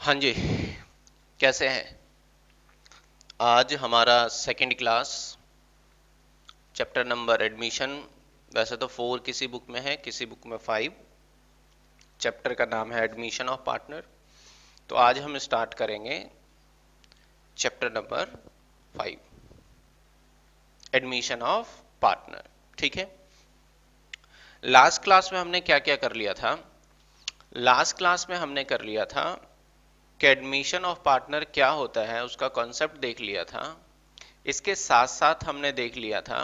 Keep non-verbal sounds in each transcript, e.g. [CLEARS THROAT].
हाँ जी कैसे हैं आज हमारा second class chapter number admission वैसे तो फोर किसी बुक में है किसी बुक में फाइव चैप्टर का नाम है एडमिशन ऑफ पार्टनर तो आज हम स्टार्ट करेंगे chapter number five admission of partner ठीक है लास्ट क्लास में हमने क्या क्या कर लिया था लास्ट क्लास में हमने कर लिया था कि एडमिशन ऑफ पार्टनर क्या होता है उसका कॉन्सेप्ट देख लिया था इसके साथ साथ हमने देख लिया था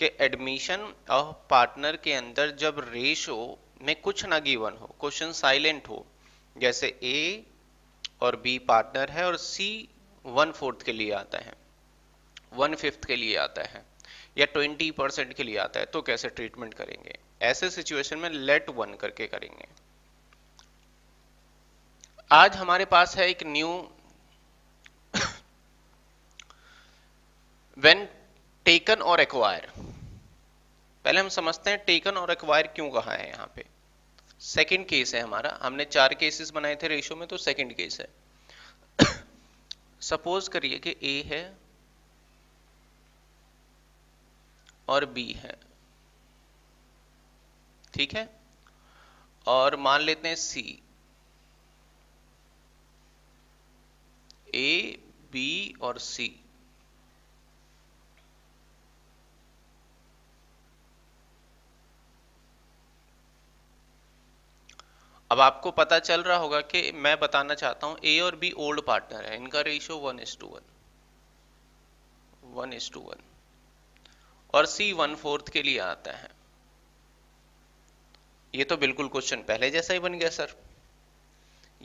कि एडमिशन ऑफ पार्टनर के अंदर जब रेशो में कुछ ना गिवन हो क्वेश्चन साइलेंट हो जैसे ए और बी पार्टनर है और सी वन फोर्थ के लिए आता है वन फिफ्थ के लिए आता है या ट्वेंटी परसेंट के लिए आता है तो कैसे ट्रीटमेंट करेंगे ऐसे सिचुएशन में लेट वन करके करेंगे आज हमारे पास है एक न्यू वेन टेकन और एक्वायर पहले हम समझते हैं टेकन और एक्वायर क्यों कहा है यहां पे सेकंड केस है हमारा हमने चार केसेस बनाए थे रेशो में तो सेकंड केस है सपोज [COUGHS] करिए कि ए है और बी है ठीक है और मान लेते हैं सी ए बी और सी अब आपको पता चल रहा होगा कि मैं बताना चाहता हूं ए और बी ओल्ड पार्टनर है इनका ratio one is to one one is to one और सी वन फोर्थ के लिए आता है ये तो बिल्कुल क्वेश्चन पहले जैसा ही बन गया सर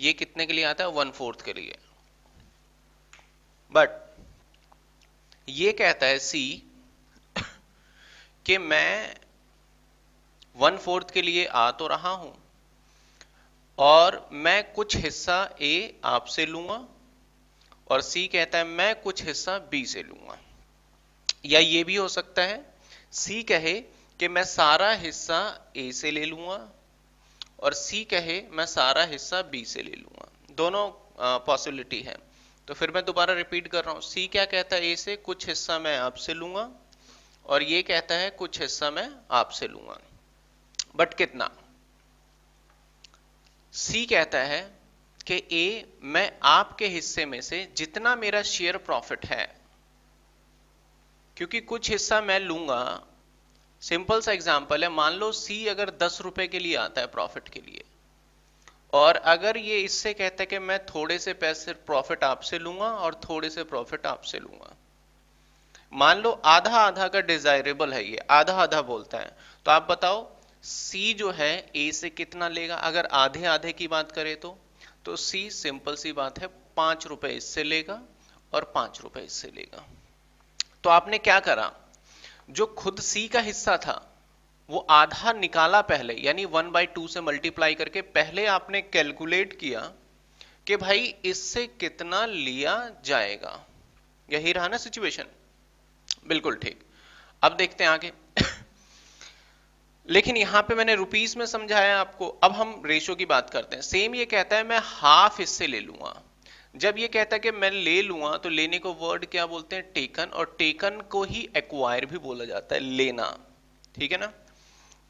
ये कितने के लिए आता है वन फोर्थ के लिए बट ये कहता है सी कि मैं वन फोर्थ के लिए आ तो रहा हूं और मैं कुछ हिस्सा ए आपसे लूंगा और सी कहता है मैं कुछ हिस्सा बी से लूंगा या ये भी हो सकता है सी कहे कि मैं सारा हिस्सा ए से ले लूंगा और सी कहे मैं सारा हिस्सा बी से ले लूंगा दोनों पॉसिबिलिटी है तो फिर मैं दोबारा रिपीट कर रहा हूँ सी क्या कहता है ए से कुछ हिस्सा मैं आपसे लूंगा और ये कहता है कुछ हिस्सा मैं आपसे लूंगा बट कितना सी कहता है कि ए मैं आपके हिस्से में से जितना मेरा शेयर प्रॉफिट है क्योंकि कुछ हिस्सा मैं लूंगा सिंपल सा एग्जांपल है मान लो सी अगर दस रुपए के लिए आता है प्रॉफिट के लिए और अगर ये इससे कहते कि मैं थोड़े से पैसे प्रॉफिट आपसे लूंगा और थोड़े से प्रॉफिट आपसे लूंगा मान लो आधा आधा का डिजायरेबल है ये आधा आधा बोलता है तो आप बताओ सी जो है ए से कितना लेगा अगर आधे आधे की बात करें तो तो सी सिंपल सी बात है पांच रुपए इससे लेगा और पांच रुपए इससे लेगा तो आपने क्या करा जो खुद सी का हिस्सा था वो आधा निकाला पहले यानी वन बाई टू से मल्टीप्लाई करके पहले आपने कैलकुलेट किया कि भाई इससे कितना लिया जाएगा यही रहा ना सिचुएशन बिल्कुल ठीक अब देखते हैं आगे [COUGHS] लेकिन यहां पे मैंने रुपीस में समझाया आपको अब हम रेशो की बात करते हैं सेम ये कहता है मैं हाफ इससे ले लूंगा जब ये कहता है कि मैं ले लूंगा तो लेने को वर्ड क्या बोलते हैं टेकन और टेकन को ही एक्वायर भी बोला जाता है लेना ठीक है ना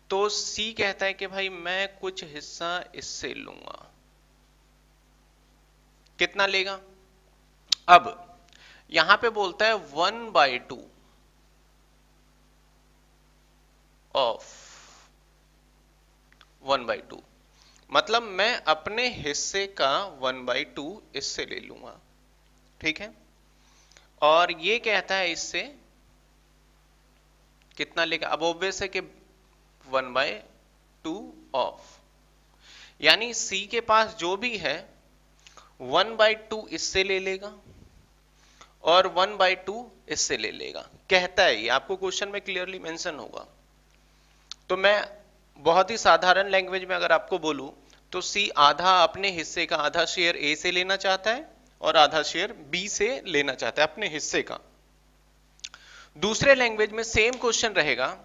तो सी कहता है कि भाई मैं कुछ हिस्सा इससे लूंगा कितना लेगा अब यहां पे बोलता है one by two of one by two मतलब मैं अपने हिस्से का वन बाई टू इससे ले लूंगा ठीक है और ये कहता है इससे कितना लेगा अब ऑब्वियस है कि वन बाय टू ऑफ यानी सी के पास जो भी है वन बाय टू इससे ले लेगा और वन बाय टू इससे ले लेगा कहता है ये आपको क्वेश्चन में क्लियरली मेंशन होगा तो मैं बहुत ही साधारण लैंग्वेज में अगर आपको बोलूं तो सी आधा अपने हिस्से का आधा शेयर ए से लेना चाहता है और आधा शेयर बी से लेना चाहता है अपने हिस्से का दूसरे लैंग्वेज में सेम क्वेश्चन रहेगा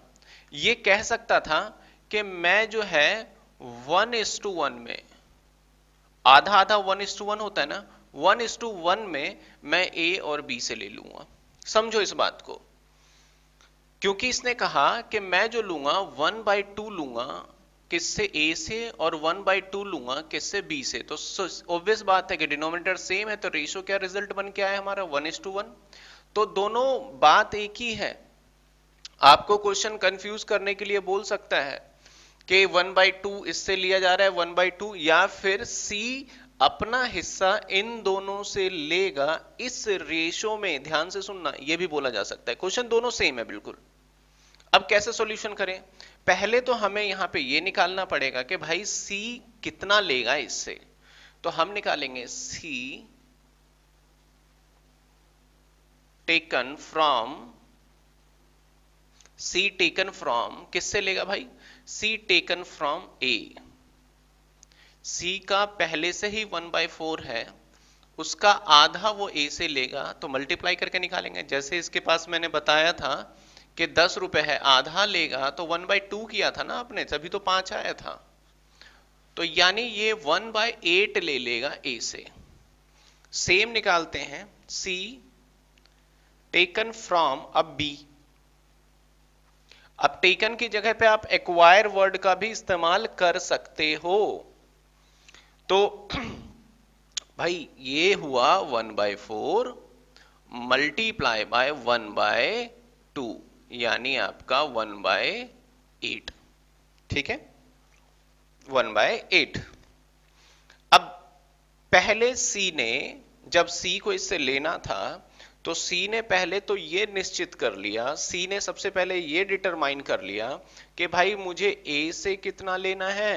ये कह सकता था कि मैं जो है वन इस टू वन में आधा आधा वन इस टू वन होता है ना वन इस टू वन में मैं ए और बी से ले लूंगा समझो इस बात को क्योंकि इसने कहा कि मैं जो लूंगा वन बाई टू लूंगा किससे ए से और वन बाई टू लूंगा किससे बी से तो ऑब्वियस बात है कि डिनोमिनेटर सेम है तो रेशो क्या रिजल्ट बन के आया हमारा वन इस टू वन तो दोनों बात एक ही है आपको क्वेश्चन कंफ्यूज करने के लिए बोल सकता है कि वन बाई टू इससे लिया जा रहा है वन बाई टू या फिर सी अपना हिस्सा इन दोनों से लेगा इस रेशो में ध्यान से सुनना यह भी बोला जा सकता है क्वेश्चन दोनों सेम है बिल्कुल अब कैसे सॉल्यूशन करें पहले तो हमें यहां पे यह निकालना पड़ेगा कि भाई सी कितना लेगा इससे तो हम निकालेंगे C taken from C taken from किससे लेगा भाई सी टेकन फ्रॉम ए सी का पहले से ही वन बाय फोर है उसका आधा वो ए से लेगा तो मल्टीप्लाई करके निकालेंगे जैसे इसके पास मैंने बताया था कि दस रुपए है आधा लेगा तो वन बाय टू किया था ना आपने तभी तो पांच आया था तो यानी ये वन बाय एट ले लेगा ए से सेम निकालते हैं सी टेकन फ्रॉम अब बी अब टेकन की जगह पे आप एक्वायर वर्ड का भी इस्तेमाल कर सकते हो तो [CLEARS THROAT] भाई ये हुआ one by four multiply by one by two यानी आपका वन बाय एट ठीक है वन बाय एट अब पहले सी ने जब सी को इससे लेना था तो सी ने पहले तो ये निश्चित कर लिया सी ने सबसे पहले ये डिटरमाइन कर लिया कि भाई मुझे ए से कितना लेना है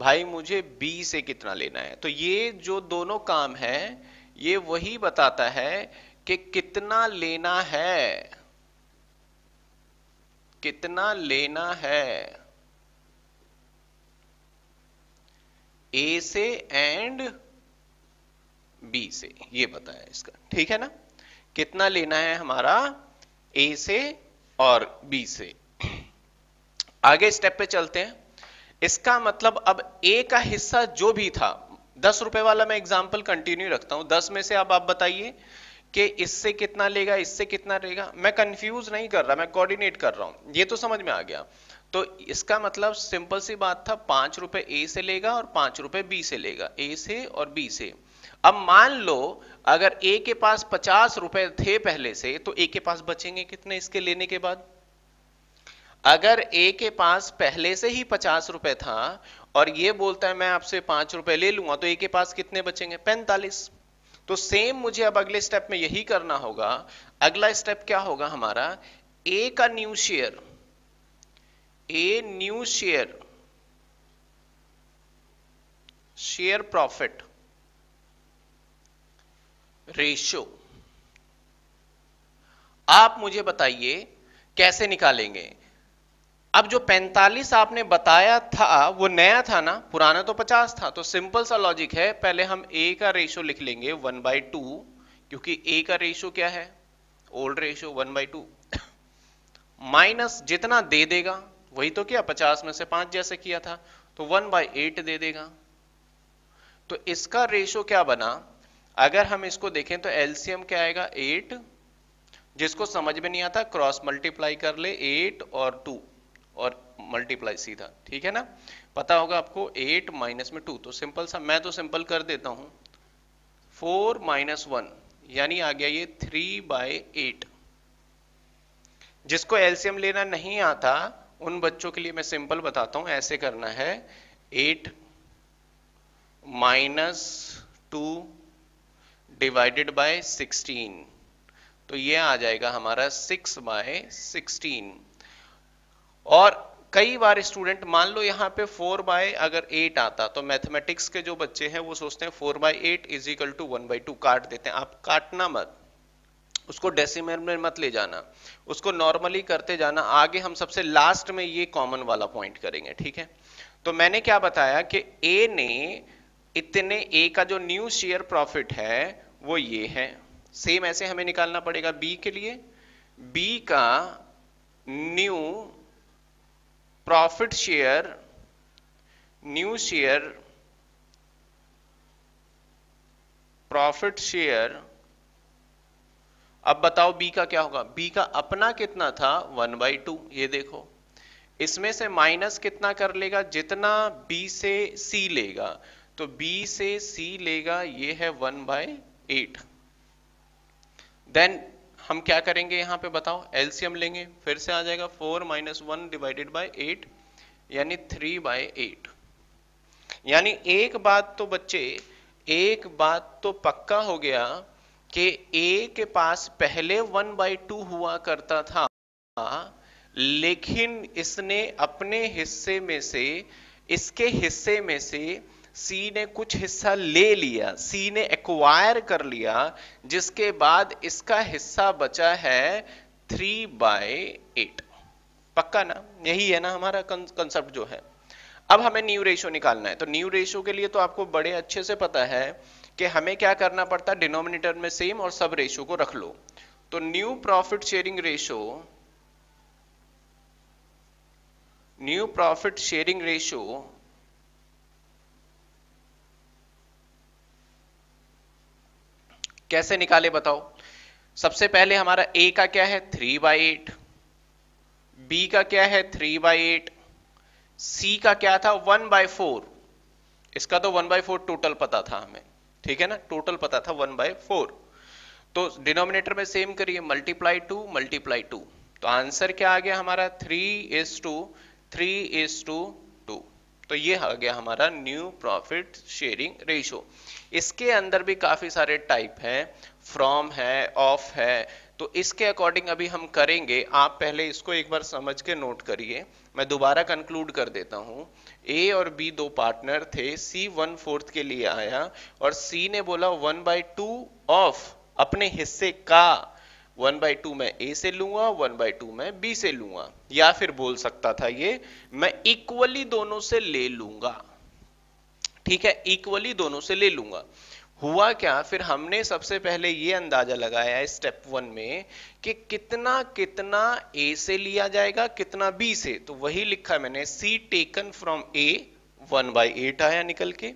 भाई मुझे बी से कितना लेना है तो ये जो दोनों काम है ये वही बताता है कि कितना लेना है कितना लेना है ए से एंड बी से ये बताया इसका ठीक है ना कितना लेना है हमारा ए से और बी से आगे स्टेप पे चलते हैं इसका मतलब अब ए का हिस्सा जो भी था दस रुपए वाला मैं एग्जाम्पल कंटिन्यू रखता हूं दस में से अब आप बताइए कि इससे कितना लेगा इससे कितना लेगा मैं कंफ्यूज नहीं कर रहा मैं कोऑर्डिनेट कर रहा हूं ये तो समझ में आ गया तो इसका मतलब सिंपल सी बात था पांच रुपए ए से लेगा और पांच रुपए बी से लेगा ए से और बी से अब मान लो अगर ए के पास पचास रुपए थे पहले से तो ए के पास बचेंगे कितने इसके लेने के बाद अगर ए के पास पहले से ही पचास रुपए था और ये बोलता है मैं आपसे पांच रुपए ले लूंगा तो ए के पास कितने बचेंगे पैंतालीस तो सेम मुझे अब अगले स्टेप में यही करना होगा अगला स्टेप क्या होगा हमारा ए का new share A new share share profit ratio आप मुझे बताइए कैसे निकालेंगे अब जो 45 आपने बताया था वो नया था ना पुराना तो 50 था तो सिंपल सा लॉजिक है पहले हम ए का रेशो लिख लेंगे वन बाई टू क्योंकि ए का रेशो क्या है old ratio one by two minus जितना दे देगा वही तो क्या 50 में से 5 जैसे किया था तो 1 बाई एट दे देगा तो इसका रेशो क्या बना अगर हम इसको देखें तो एलसीएम क्या आएगा एट जिसको समझ में नहीं आता क्रॉस मल्टीप्लाई कर ले एट और टू और मल्टीप्लाई सीधा ठीक है ना पता होगा आपको एट माइनस में टू तो सिंपल सा मैं तो सिंपल कर देता हूं फोर माइनस वन यानी आ गया ये थ्री बाय एट जिसको एलसीएम लेना नहीं आता उन बच्चों के लिए मैं सिंपल बताता हूं ऐसे करना है eight minus two divided by 16 तो ये आ जाएगा हमारा 6 बाय 16 और कई बार स्टूडेंट मान लो यहाँ पे 4 बाय अगर 8 आता तो मैथमेटिक्स के जो बच्चे हैं वो सोचते हैं 4 by eight is equal to one by two काट देते हैं आप काटना मत उसको डेसिमल में मत ले जाना उसको नॉर्मली करते जाना आगे हम सबसे लास्ट में ये कॉमन वाला पॉइंट करेंगे ठीक है तो मैंने क्या बताया कि ए ने इतने ए का जो न्यू शेयर प्रॉफिट है वो ये है सेम ऐसे हमें निकालना पड़ेगा बी के लिए बी का new profit share new share profit share अब बताओ बी का क्या होगा बी का अपना कितना था वन बाई टू ये देखो इसमें से माइनस कितना कर लेगा जितना बी से सी लेगा तो बी से सी लेगा ये है वन बाई एट देन हम क्या करेंगे यहां पे बताओ एलसीएम लेंगे फिर से आ जाएगा four minus one divided by eight यानी थ्री बाय एट यानी एक बात तो बच्चे एक बात तो पक्का हो गया कि ए के पास पहले वन बाई टू हुआ करता था लेकिन इसने अपने हिस्से में से इसके हिस्से में से सी ने कुछ हिस्सा ले लिया सी ने एक्वायर कर लिया जिसके बाद इसका हिस्सा बचा है थ्री बाय एट पक्का ना यही है ना हमारा कंसेप्ट जो है अब हमें न्यू रेशो निकालना है तो न्यू रेशो के लिए तो आपको बड़े अच्छे से पता है कि हमें क्या करना पड़ता है डिनोमिनेटर में सेम और सब रेशो को रख लो तो new profit sharing ratio new profit sharing ratio कैसे निकाले बताओ सबसे पहले हमारा ए का क्या है थ्री बाई एट बी का क्या है थ्री बाई एट सी का क्या था वन बाय फोर इसका तो वन बाय फोर टोटल पता था हमें ठीक है ना टोटल पता था वन बाय फोर तो डिनोमिनेटर में सेम करिए मल्टीप्लाई टू मल्टीप्लाई टू तो आंसर क्या आ गया हमारा three is to three is to तो ये आ गया हमारा न्यू प्रॉफिट शेयरिंग रेशो इसके अंदर भी काफ़ी सारे टाइप हैं फ्रॉम है ऑफ है, है तो इसके अकॉर्डिंग अभी हम करेंगे आप पहले इसको एक बार समझ के नोट करिए मैं दोबारा कंक्लूड कर देता हूँ ए और बी दो पार्टनर थे सी वन फोर्थ के लिए आया और सी ने बोला वन बाई टू ऑफ अपने हिस्से का वन बाई टू मैं ए से लूंगा वन बाई टू मैं बी से लूंगा या फिर बोल सकता था ये मैं इक्वली दोनों से ले लूंगा ठीक है इक्वली दोनों से ले लूंगा हुआ क्या फिर हमने सबसे पहले ये अंदाजा लगाया है स्टेप वन में कि कितना कितना ए से लिया जाएगा कितना बी से तो वही लिखा मैंने C taken from A one by eight आया निकल के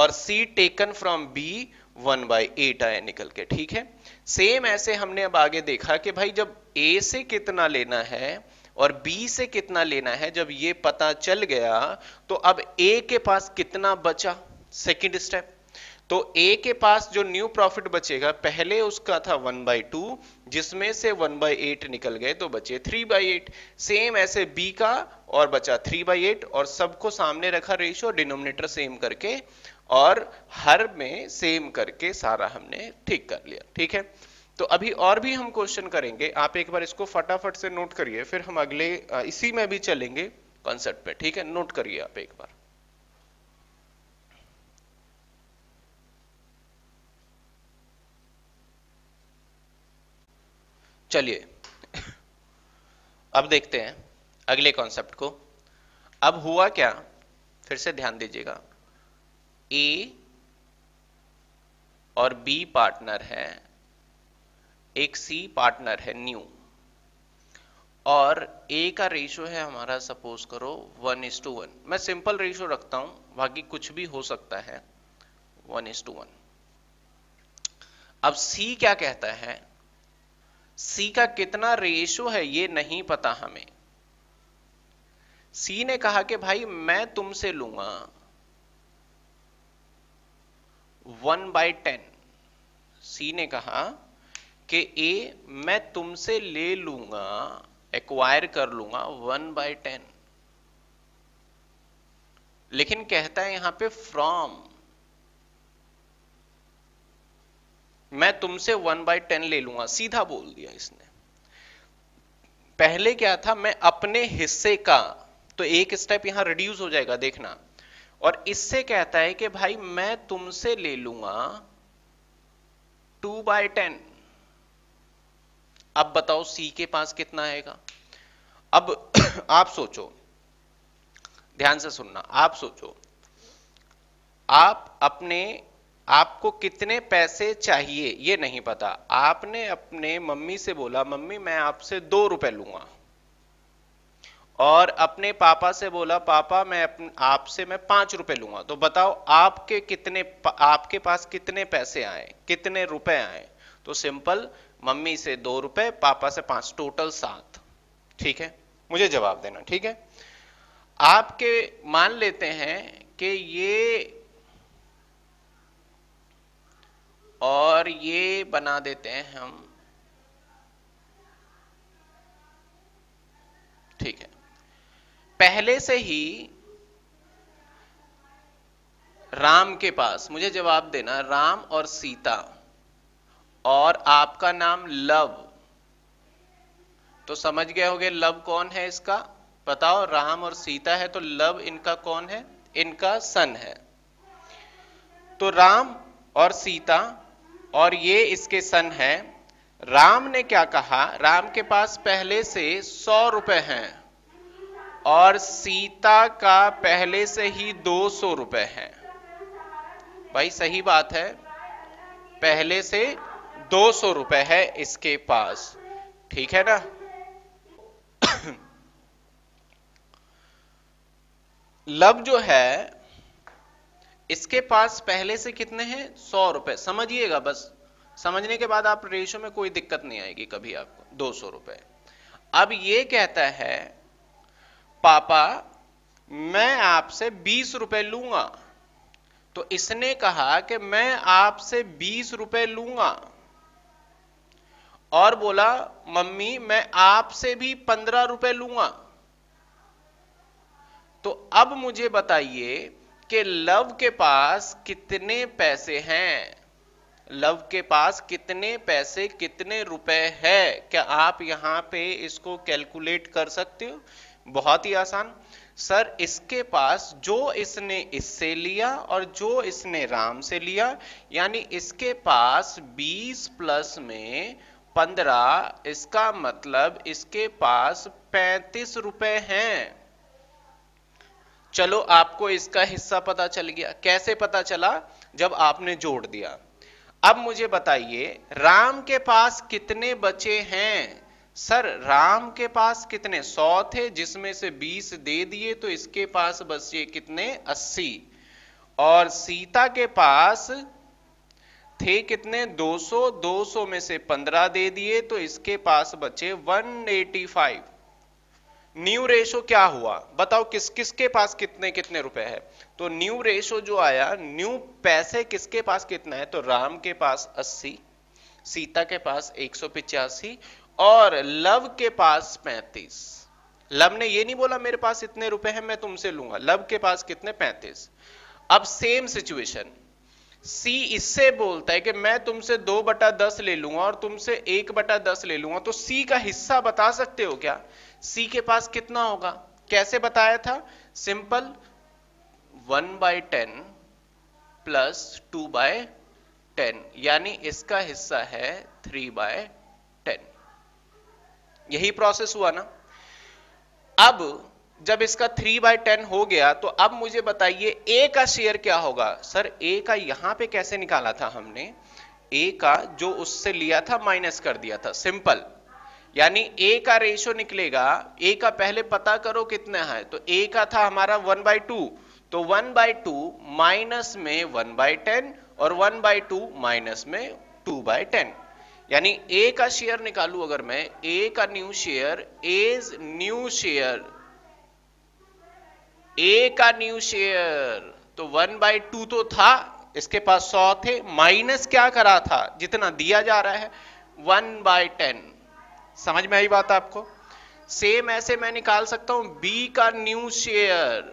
और C taken from B one by eight आया निकल के ठीक है सेम ऐसे हमने अब आगे देखा कि भाई जब ए से कितना लेना है और बी से कितना लेना है जब ये पता चल गया तो अब ए के पास कितना बचा सेकेंड स्टेप तो ए के पास जो न्यू प्रॉफिट बचेगा पहले उसका था वन बाई टू जिसमें से वन बाई एट निकल गए तो बचे थ्री बाई एट सेम ऐसे बी का और बचा थ्री बाई एट और सबको सामने रखा रेशियो डिनोमिनेटर सेम करके और हर में सेम करके सारा हमने ठीक कर लिया ठीक है तो अभी और भी हम क्वेश्चन करेंगे आप एक बार इसको फटाफट से नोट करिए फिर हम अगले इसी में भी चलेंगे कॉन्सेप्ट पे ठीक है नोट करिए आप एक बार चलिए अब देखते हैं अगले कॉन्सेप्ट को अब हुआ क्या फिर से ध्यान दीजिएगा ए और बी पार्टनर है एक सी पार्टनर है न्यू और ए का रेशो है हमारा सपोज करो वन इज टू वन मैं सिंपल रेशो रखता हूं बाकी कुछ भी हो सकता है वन इज टू वन अब सी क्या कहता है सी का कितना रेशो है ये नहीं पता हमें सी ने कहा कि भाई मैं तुमसे लूंगा वन बाई टेन सी ने कहा कि ए मैं तुमसे ले लूंगा एक्वायर कर लूंगा वन बाई टेन लेकिन कहता है यहां पे फ्रॉम मैं तुमसे वन बाई टेन ले लूंगा सीधा बोल दिया इसने पहले क्या था मैं अपने हिस्से का तो एक स्टेप यहां रिड्यूस हो जाएगा देखना और इससे कहता है कि भाई मैं तुमसे ले लूंगा टू बाय टेन अब बताओ सी के पास कितना आएगा अब [COUGHS] आप सोचो ध्यान से सुनना आप सोचो आप अपने आपको कितने पैसे चाहिए ये नहीं पता आपने अपने मम्मी से बोला मम्मी मैं आपसे दो रुपए लूंगा और अपने पापा से बोला पापा मैं आपसे मैं पांच रुपए लूंगा तो बताओ आपके कितने आपके पास कितने पैसे आए कितने रुपए आए तो सिंपल मम्मी से दो रुपए पापा से पांच टोटल सात ठीक है मुझे जवाब देना ठीक है आपके मान लेते हैं कि ये और ये बना देते हैं हम ठीक है पहले से ही राम के पास मुझे जवाब देना राम और सीता और आपका नाम लव तो समझ गए होगे लव कौन है इसका बताओ राम और सीता है तो लव इनका कौन है इनका सन है तो राम और सीता और ये इसके सन है राम ने क्या कहा राम के पास पहले से सौ रुपए हैं और सीता का पहले से ही दो सौ रुपये है भाई सही बात है पहले से दो सौ रुपये है इसके पास ठीक है ना [COUGHS] लव जो है इसके पास पहले से कितने हैं सौ रुपए समझिएगा बस समझने के बाद आप रेशो में कोई दिक्कत नहीं आएगी कभी आपको दो सौ रुपए अब ये कहता है पापा मैं आपसे बीस रुपए लूंगा तो इसने कहा कि मैं आपसे बीस रुपए लूंगा और बोला मम्मी मैं आपसे भी पंद्रह रुपए लूंगा तो अब मुझे बताइए कि लव के पास कितने पैसे हैं लव के पास कितने पैसे कितने रुपए है क्या आप यहां पे इसको कैलकुलेट कर सकते हो बहुत ही आसान सर इसके पास जो इसने इससे लिया और जो इसने राम से लिया यानी इसके पास 20 प्लस में 15 इसका मतलब इसके पास पैंतीस रुपए हैं चलो आपको इसका हिस्सा पता चल गया कैसे पता चला जब आपने जोड़ दिया अब मुझे बताइए राम के पास कितने बचे हैं सर राम के पास कितने सौ थे जिसमें से बीस दे दिए तो इसके पास बस ये कितने अस्सी और सीता के पास थे कितने 200 200 में से 15 दे दिए तो इसके पास बचे 185 न्यू रेशो क्या हुआ बताओ किस किसके पास कितने कितने रुपए है तो न्यू रेशो जो आया न्यू पैसे किसके पास कितना है तो राम के पास 80 सीता के पास एक और लव के पास पैंतीस लव ने ये नहीं बोला मेरे पास इतने रुपए हैं मैं तुमसे लूंगा लव के पास कितने पैंतीस अब सेम सिचुएशन सी इससे बोलता है कि मैं तुमसे दो बटा दस ले लूंगा और तुमसे एक बटा दस ले लूंगा तो सी का हिस्सा बता सकते हो क्या सी के पास कितना होगा कैसे बताया था simple one by ten plus two by ten यानी इसका हिस्सा है थ्री बाय यही प्रोसेस हुआ ना अब जब इसका थ्री बाय टेन हो गया तो अब मुझे बताइए ए का शेयर क्या होगा सर ए का यहां पे कैसे निकाला था हमने ए का जो उससे लिया था माइनस कर दिया था सिंपल यानी ए का रेशियो निकलेगा ए का पहले पता करो कितना है तो ए का था हमारा वन बाय टू तो वन बाय टू माइनस में वन बाय टेन और वन बाय टू माइनस में टू बाय टेन यानी ए का शेयर निकालू अगर मैं ए का new share as new share A का न्यू शेयर तो वन बाई टू तो था इसके पास सौ थे माइनस क्या करा था जितना दिया जा रहा है वन बाय टेन समझ में आई बात आपको सेम ऐसे मैं निकाल सकता हूं बी का न्यू शेयर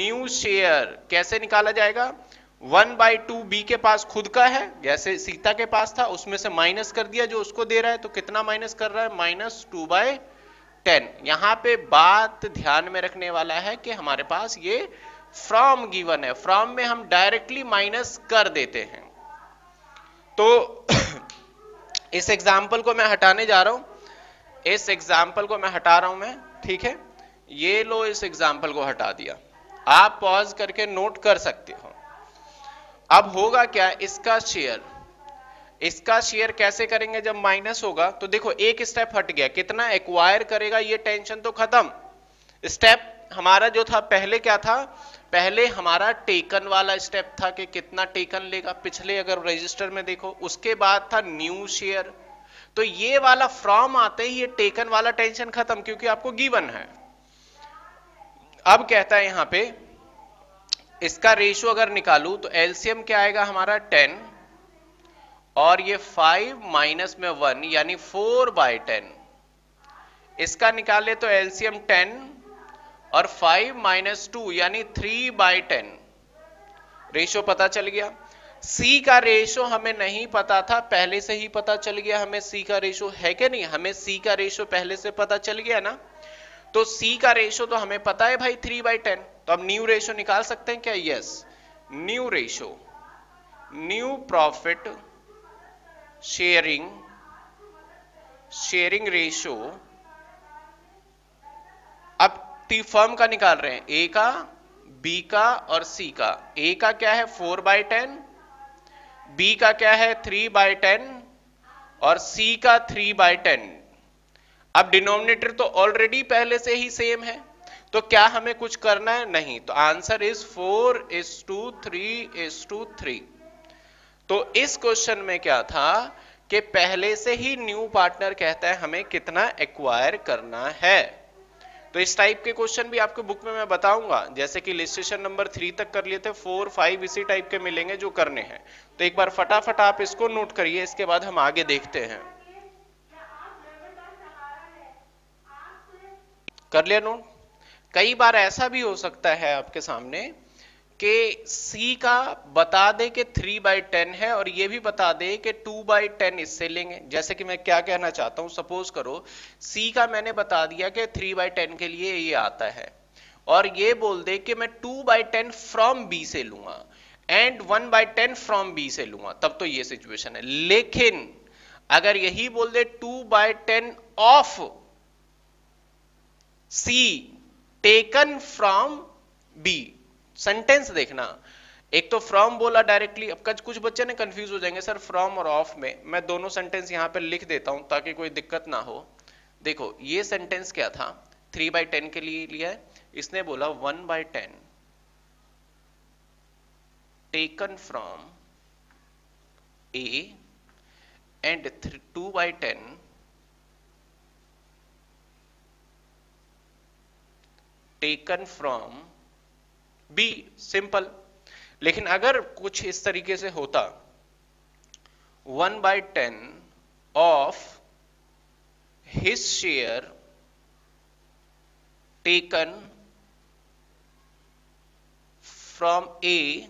न्यू शेयर कैसे निकाला जाएगा वन बाई टू बी के पास खुद का है जैसे सीता के पास था उसमें से माइनस कर दिया जो उसको दे रहा है तो कितना माइनस कर रहा है माइनस टू बाई टेन यहाँ पे बात ध्यान में रखने वाला है कि हमारे पास ये फ्रॉम गिवन है फ्रॉम में हम डायरेक्टली माइनस कर देते हैं तो [CLEARS THROAT] इस एग्जाम्पल को मैं हटाने जा रहा हूं इस एग्जाम्पल को मैं हटा रहा हूं मैं ठीक है ये लो इस एग्जाम्पल को हटा दिया आप पॉज करके नोट कर सकते हो अब होगा क्या इसका शेयर इसका शेयर कैसे करेंगे जब माइनस होगा तो देखो एक स्टेप हट गया कितना एक्वायर करेगा ये टेंशन तो खत्म स्टेप हमारा जो था पहले क्या था पहले हमारा टेकन वाला स्टेप था कि कितना टेकन लेगा पिछले अगर रजिस्टर में देखो उसके बाद था न्यू शेयर तो ये वाला फ्रॉम आते ही ये टेकन वाला टेंशन खत्म क्योंकि आपको गिवन है अब कहता है यहां पे इसका रेशियो अगर निकालू तो एलसीएम क्या आएगा हमारा टेन और ये फाइव माइनस में वन यानी फोर बाय टेन इसका निकाले तो एलसीएम टेन और फाइव माइनस टू यानी थ्री बाय टेन रेशो पता चल गया सी का रेशो हमें नहीं पता था पहले से ही पता चल गया हमें सी का रेशो है कि नहीं हमें सी का रेशो पहले से पता चल गया ना तो सी का रेशो तो हमें पता है भाई थ्री बाई टेन तो अब न्यू रेशो निकाल सकते हैं क्या yes new ratio new profit sharing sharing ratio अब टी फर्म का निकाल रहे हैं ए का बी का और सी का ए का क्या है फोर बाय टेन बी का क्या है थ्री बाय टेन और सी का थ्री बाय टेन अब डिनोमिनेटर तो ऑलरेडी पहले से ही सेम है तो क्या हमें कुछ करना है नहीं तो answer is four is to three is to three तो इस क्वेश्चन में क्या था कि पहले से ही न्यू पार्टनर कहता है हमें कितना एक्वायर करना है तो इस टाइप के क्वेश्चन भी आपको बुक में मैं बताऊंगा जैसे कि लिस्टेशन नंबर थ्री तक कर लिए थे फोर फाइव इसी टाइप के मिलेंगे जो करने हैं तो एक बार फटाफट आप इसको नोट करिए इसके बाद हम आगे देखते हैं कर लिया नोट कई बार ऐसा भी हो सकता है आपके सामने कि सी का बता दे कि थ्री बाई टेन है और ये भी बता दे कि टू बाई टेन इससे लेंगे जैसे कि मैं क्या कहना चाहता हूं सपोज करो सी का मैंने बता दिया कि थ्री बाई टेन के लिए ये आता है और ये बोल दे कि मैं two by ten from B से लूंगा and one by ten from B से लूंगा तब तो ये सिचुएशन है लेकिन अगर यही बोल दे two by ten of C taken from B sentence देखना एक तो फ्रॉम बोला डायरेक्टली अब कुछ बच्चे ने कंफ्यूज हो जाएंगे सर फ्रॉम और ऑफ में मैं दोनों सेंटेंस यहां पे लिख देता हूं ताकि कोई दिक्कत ना हो देखो ये सेंटेंस क्या था थ्री बाय टेन के लिए लिया है इसने बोला one by ten taken from A and two by ten taken from B simple लेकिन अगर कुछ इस तरीके से होता one by ten of his share taken from A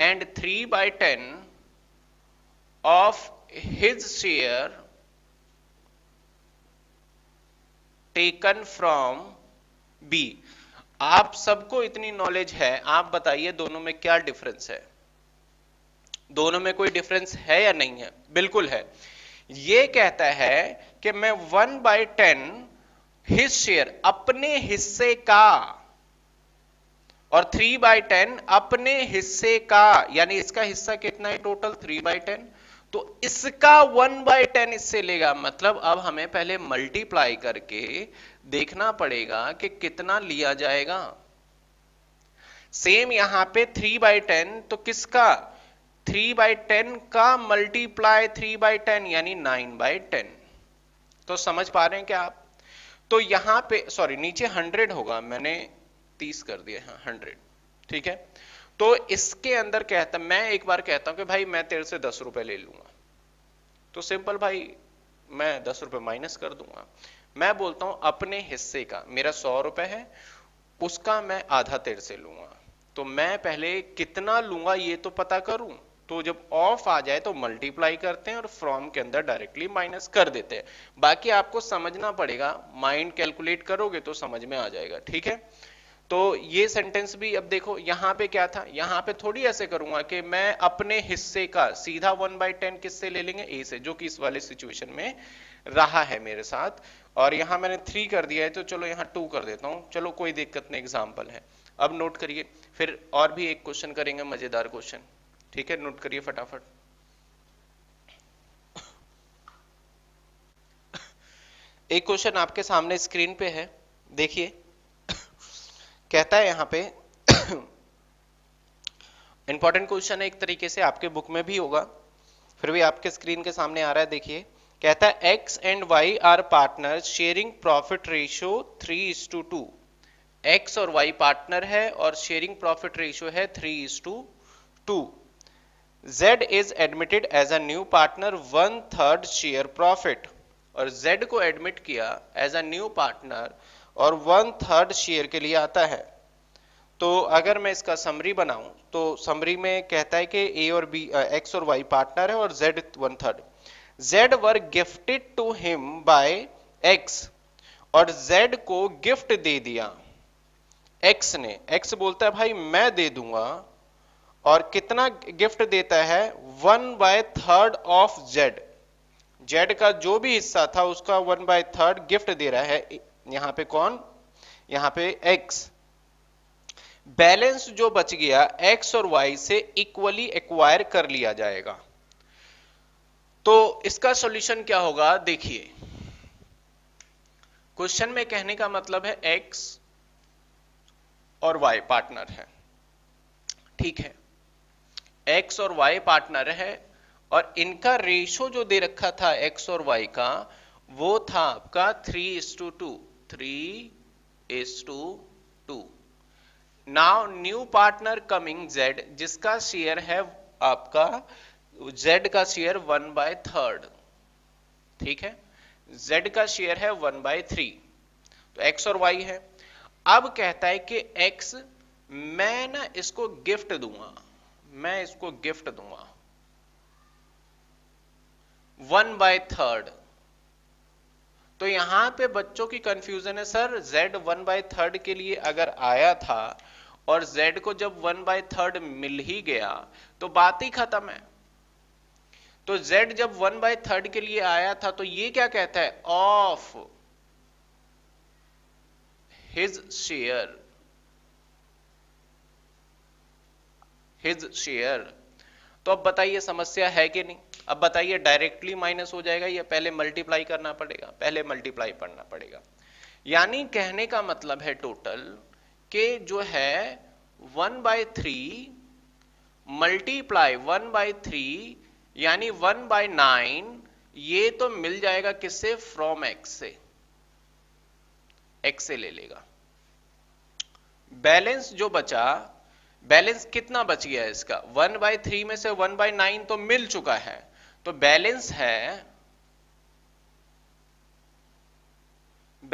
and three by ten of his share taken from B आप सबको इतनी नॉलेज है आप बताइए दोनों में क्या डिफरेंस है दोनों में कोई डिफरेंस है या नहीं है बिल्कुल है ये कहता है कि मैं one by ten his share अपने हिस्से का और थ्री बाय टेन अपने हिस्से का यानी इसका हिस्सा कितना है टोटल थ्री बाय टेन तो इसका वन बाय टेन इससे लेगा मतलब अब हमें पहले मल्टीप्लाई करके देखना पड़ेगा कि कितना लिया जाएगा सेम यहां पे थ्री बाय टेन तो किसका थ्री बाय टेन का मल्टीप्लाई थ्री बाय टेन यानी नाइन बाय टेन तो समझ पा रहे हैं क्या आप तो यहां पे सॉरी नीचे हंड्रेड होगा मैंने तीस कर दिया हंड्रेड हाँ, ठीक है तो इसके अंदर कहता मैं एक बार कहता हूं कि भाई मैं तेरे से दस रुपए ले लूंगा तो सिंपल भाई मैं दस रुपए माइनस कर दूंगा मैं बोलता हूं अपने हिस्से का मेरा सौ रुपए है उसका मैं आधा तेरे से लूंगा तो मैं पहले कितना लूंगा ये तो पता करूं तो जब ऑफ आ जाए तो मल्टीप्लाई करते हैं और फ्रॉम के अंदर डायरेक्टली माइनस कर देते हैं बाकी आपको समझना पड़ेगा माइंड कैलकुलेट करोगे तो समझ में आ जाएगा ठीक है तो ये सेंटेंस भी अब देखो यहां पे क्या था यहां पे थोड़ी ऐसे करूंगा कि मैं अपने हिस्से का सीधा वन बाई टेन किससे ले लेंगे ए से जो कि इस वाले सिचुएशन में रहा है मेरे साथ और यहां मैंने थ्री कर दिया है तो चलो यहां टू कर देता हूं चलो कोई दिक्कत नहीं एग्जाम्पल है अब नोट करिए फिर और भी एक क्वेश्चन करेंगे मजेदार क्वेश्चन ठीक है नोट करिए फटाफट [COUGHS] एक क्वेश्चन आपके सामने स्क्रीन पे है देखिए कहता है यहां पे इंपॉर्टेंट [COUGHS] क्वेश्चन है एक तरीके से आपके बुक में भी होगा फिर भी आपके स्क्रीन के सामने आ रहा है देखिए कहता है X and Y are partner sharing profit ratio three is to two X और वाई पार्टनर है और शेयरिंग प्रॉफिट रेशियो है three is to two Z is admitted as a new partner one third share profit और Z को admit किया as a new partner और one third share के लिए आता है तो अगर मैं इसका समरी बनाऊं तो समरी में कहता है कि ए और बी एक्स और वाई पार्टनर है और Z one third Z were gifted to him by X और जेड को गिफ्ट दे दिया एक्स ने एक्स बोलता है भाई मैं दे दूंगा और कितना गिफ्ट देता है one by third of Z Z का जो भी हिस्सा था उसका वन बाय थर्ड गिफ्ट दे रहा है यहां पे कौन यहां पे x बैलेंस जो बच गया x और y से इक्वली एक्वायर कर लिया जाएगा तो इसका सॉल्यूशन क्या होगा देखिए क्वेश्चन में कहने का मतलब है x और y पार्टनर है ठीक है x और y पार्टनर है और इनका रेशो जो दे रखा था x और y का वो था आपका three is to two 3 is to 2. Now new partner coming Z जिसका शेयर है आपका Z का शेयर 1 बाय थर्ड ठीक है Z का शेयर है 1 बाय थ्री तो X और Y है अब कहता है कि X मैं ना इसको गिफ्ट दूंगा मैं इसको गिफ्ट दूंगा वन बाय थर्ड तो यहां पे बच्चों की कंफ्यूजन है sir z one by third के लिए अगर आया था और z को जब वन बाय थर्ड मिल ही गया तो बात ही खत्म है तो z जब वन बाय थर्ड के लिए आया था तो ये क्या कहता है of his share his share तो अब बताइए समस्या है कि नहीं अब बताइए डायरेक्टली माइनस हो जाएगा या पहले मल्टीप्लाई करना पड़ेगा पहले मल्टीप्लाई करना पड़ेगा यानी कहने का मतलब है टोटल के जो है one by three multiply one by three यानी वन बाय नाइन ये तो मिल जाएगा किससे फ्रॉम एक्स से एक्स से ले लेगा बैलेंस जो बचा बैलेंस कितना बच गया इसका वन बाय थ्री में से वन बाय नाइन तो मिल चुका है तो बैलेंस है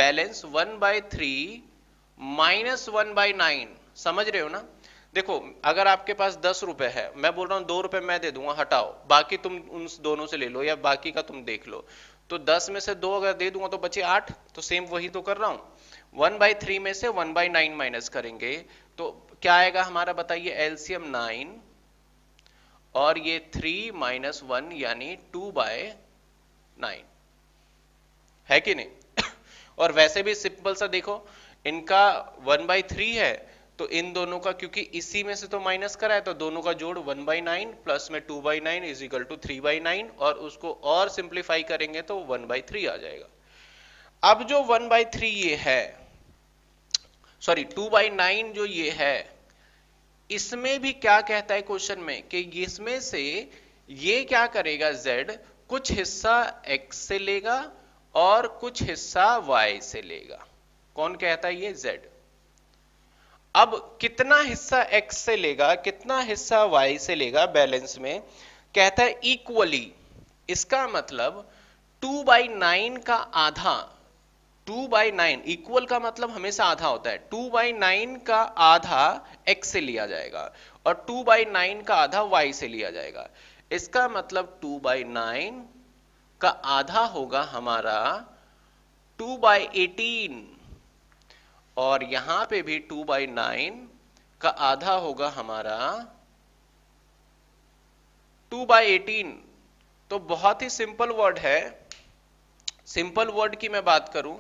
balance one by three minus one by nine समझ रहे हो ना देखो अगर आपके पास दस रुपए है मैं बोल रहा हूं दो रुपए मैं दे दूंगा हटाओ बाकी तुम उन दोनों से ले लो या बाकी का तुम देख लो तो दस में से दो अगर दे दूंगा तो बचे आठ तो सेम वही तो कर रहा हूं वन बाई थ्री में से वन बाई नाइन माइनस करेंगे तो क्या आएगा हमारा बताइए एलसीएम नाइन और ये थ्री माइनस वन यानी टू बाय नाइन है कि नहीं [COUGHS] और वैसे भी सिंपल सा देखो इनका वन बाई थ्री है तो इन दोनों का क्योंकि इसी में से तो माइनस करा है तो दोनों का जोड़ वन बाई नाइन प्लस में two by nine is equal to three by nine और उसको और सिंप्लीफाई करेंगे तो वन बाई थ्री आ जाएगा अब जो वन बाई थ्री ये है सॉरी टू बाई नाइन जो ये है इसमें भी क्या कहता है क्वेश्चन में कि इसमें से ये क्या करेगा z कुछ हिस्सा x से लेगा और कुछ हिस्सा y से लेगा कौन कहता है ये z अब कितना हिस्सा x से लेगा कितना हिस्सा y से लेगा बैलेंस में कहता है इक्वली इसका मतलब टू बाई नाइन का आधा टू बाई नाइन इक्वल का मतलब हमेशा आधा होता है टू बाई नाइन का आधा एक्स से लिया जाएगा और टू बाई नाइन का आधा वाई से लिया जाएगा इसका मतलब टू बाई नाइन का आधा होगा हमारा टू बाई एटीन और यहां पे भी टू बाई नाइन का आधा होगा हमारा टू बाई एटीन तो बहुत ही सिंपल वर्ड है सिंपल वर्ड की मैं बात करूं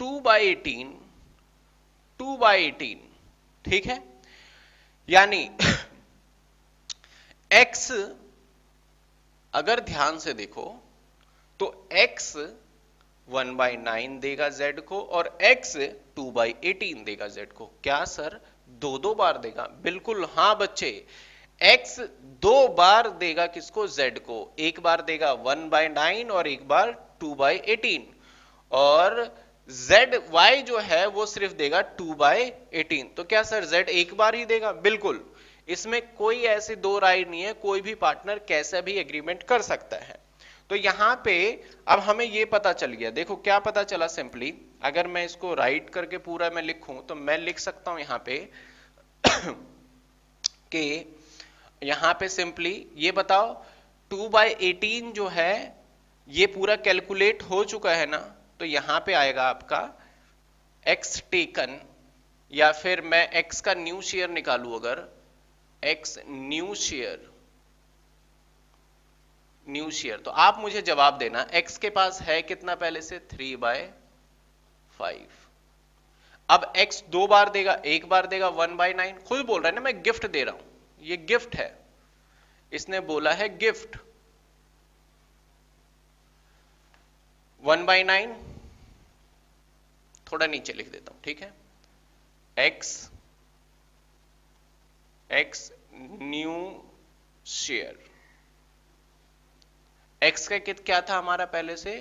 two by eighteen two by eighteen ठीक है यानी [COUGHS] x अगर ध्यान से देखो तो x वन बाई नाइन देगा z को और x टू बाई एटीन देगा z को क्या सर दो दो बार देगा बिल्कुल हां बच्चे x दो बार देगा किसको z को एक बार देगा वन बाय नाइन और एक बार टू बाई एटीन और जेड वाई जो है वो सिर्फ देगा टू बाय एटीन तो क्या सर जेड एक बार ही देगा बिल्कुल इसमें कोई ऐसी दो राय नहीं है कोई भी पार्टनर कैसा भी एग्रीमेंट कर सकता है तो यहां पे अब हमें ये पता चल गया देखो क्या पता चला सिंपली अगर मैं इसको राइट करके पूरा मैं लिखूं तो मैं लिख सकता हूं यहां पे [COUGHS] कि यहां पे सिंपली ये बताओ टू बाई एटीन जो है ये पूरा कैलकुलेट हो चुका है ना तो यहां पे आएगा आपका एक्स टेकन या फिर मैं एक्स का न्यू शेयर निकालू अगर X new share new share तो आप मुझे जवाब देना एक्स के पास है कितना पहले से थ्री बाय फाइव अब एक्स दो बार देगा एक बार देगा वन बाय नाइन खुद बोल रहा है ना मैं गिफ्ट दे रहा हूं ये गिफ्ट है इसने बोला है गिफ्ट वन बाय नाइन थोड़ा नीचे लिख देता हूं ठीक है X X new share X का कित क्या था हमारा पहले से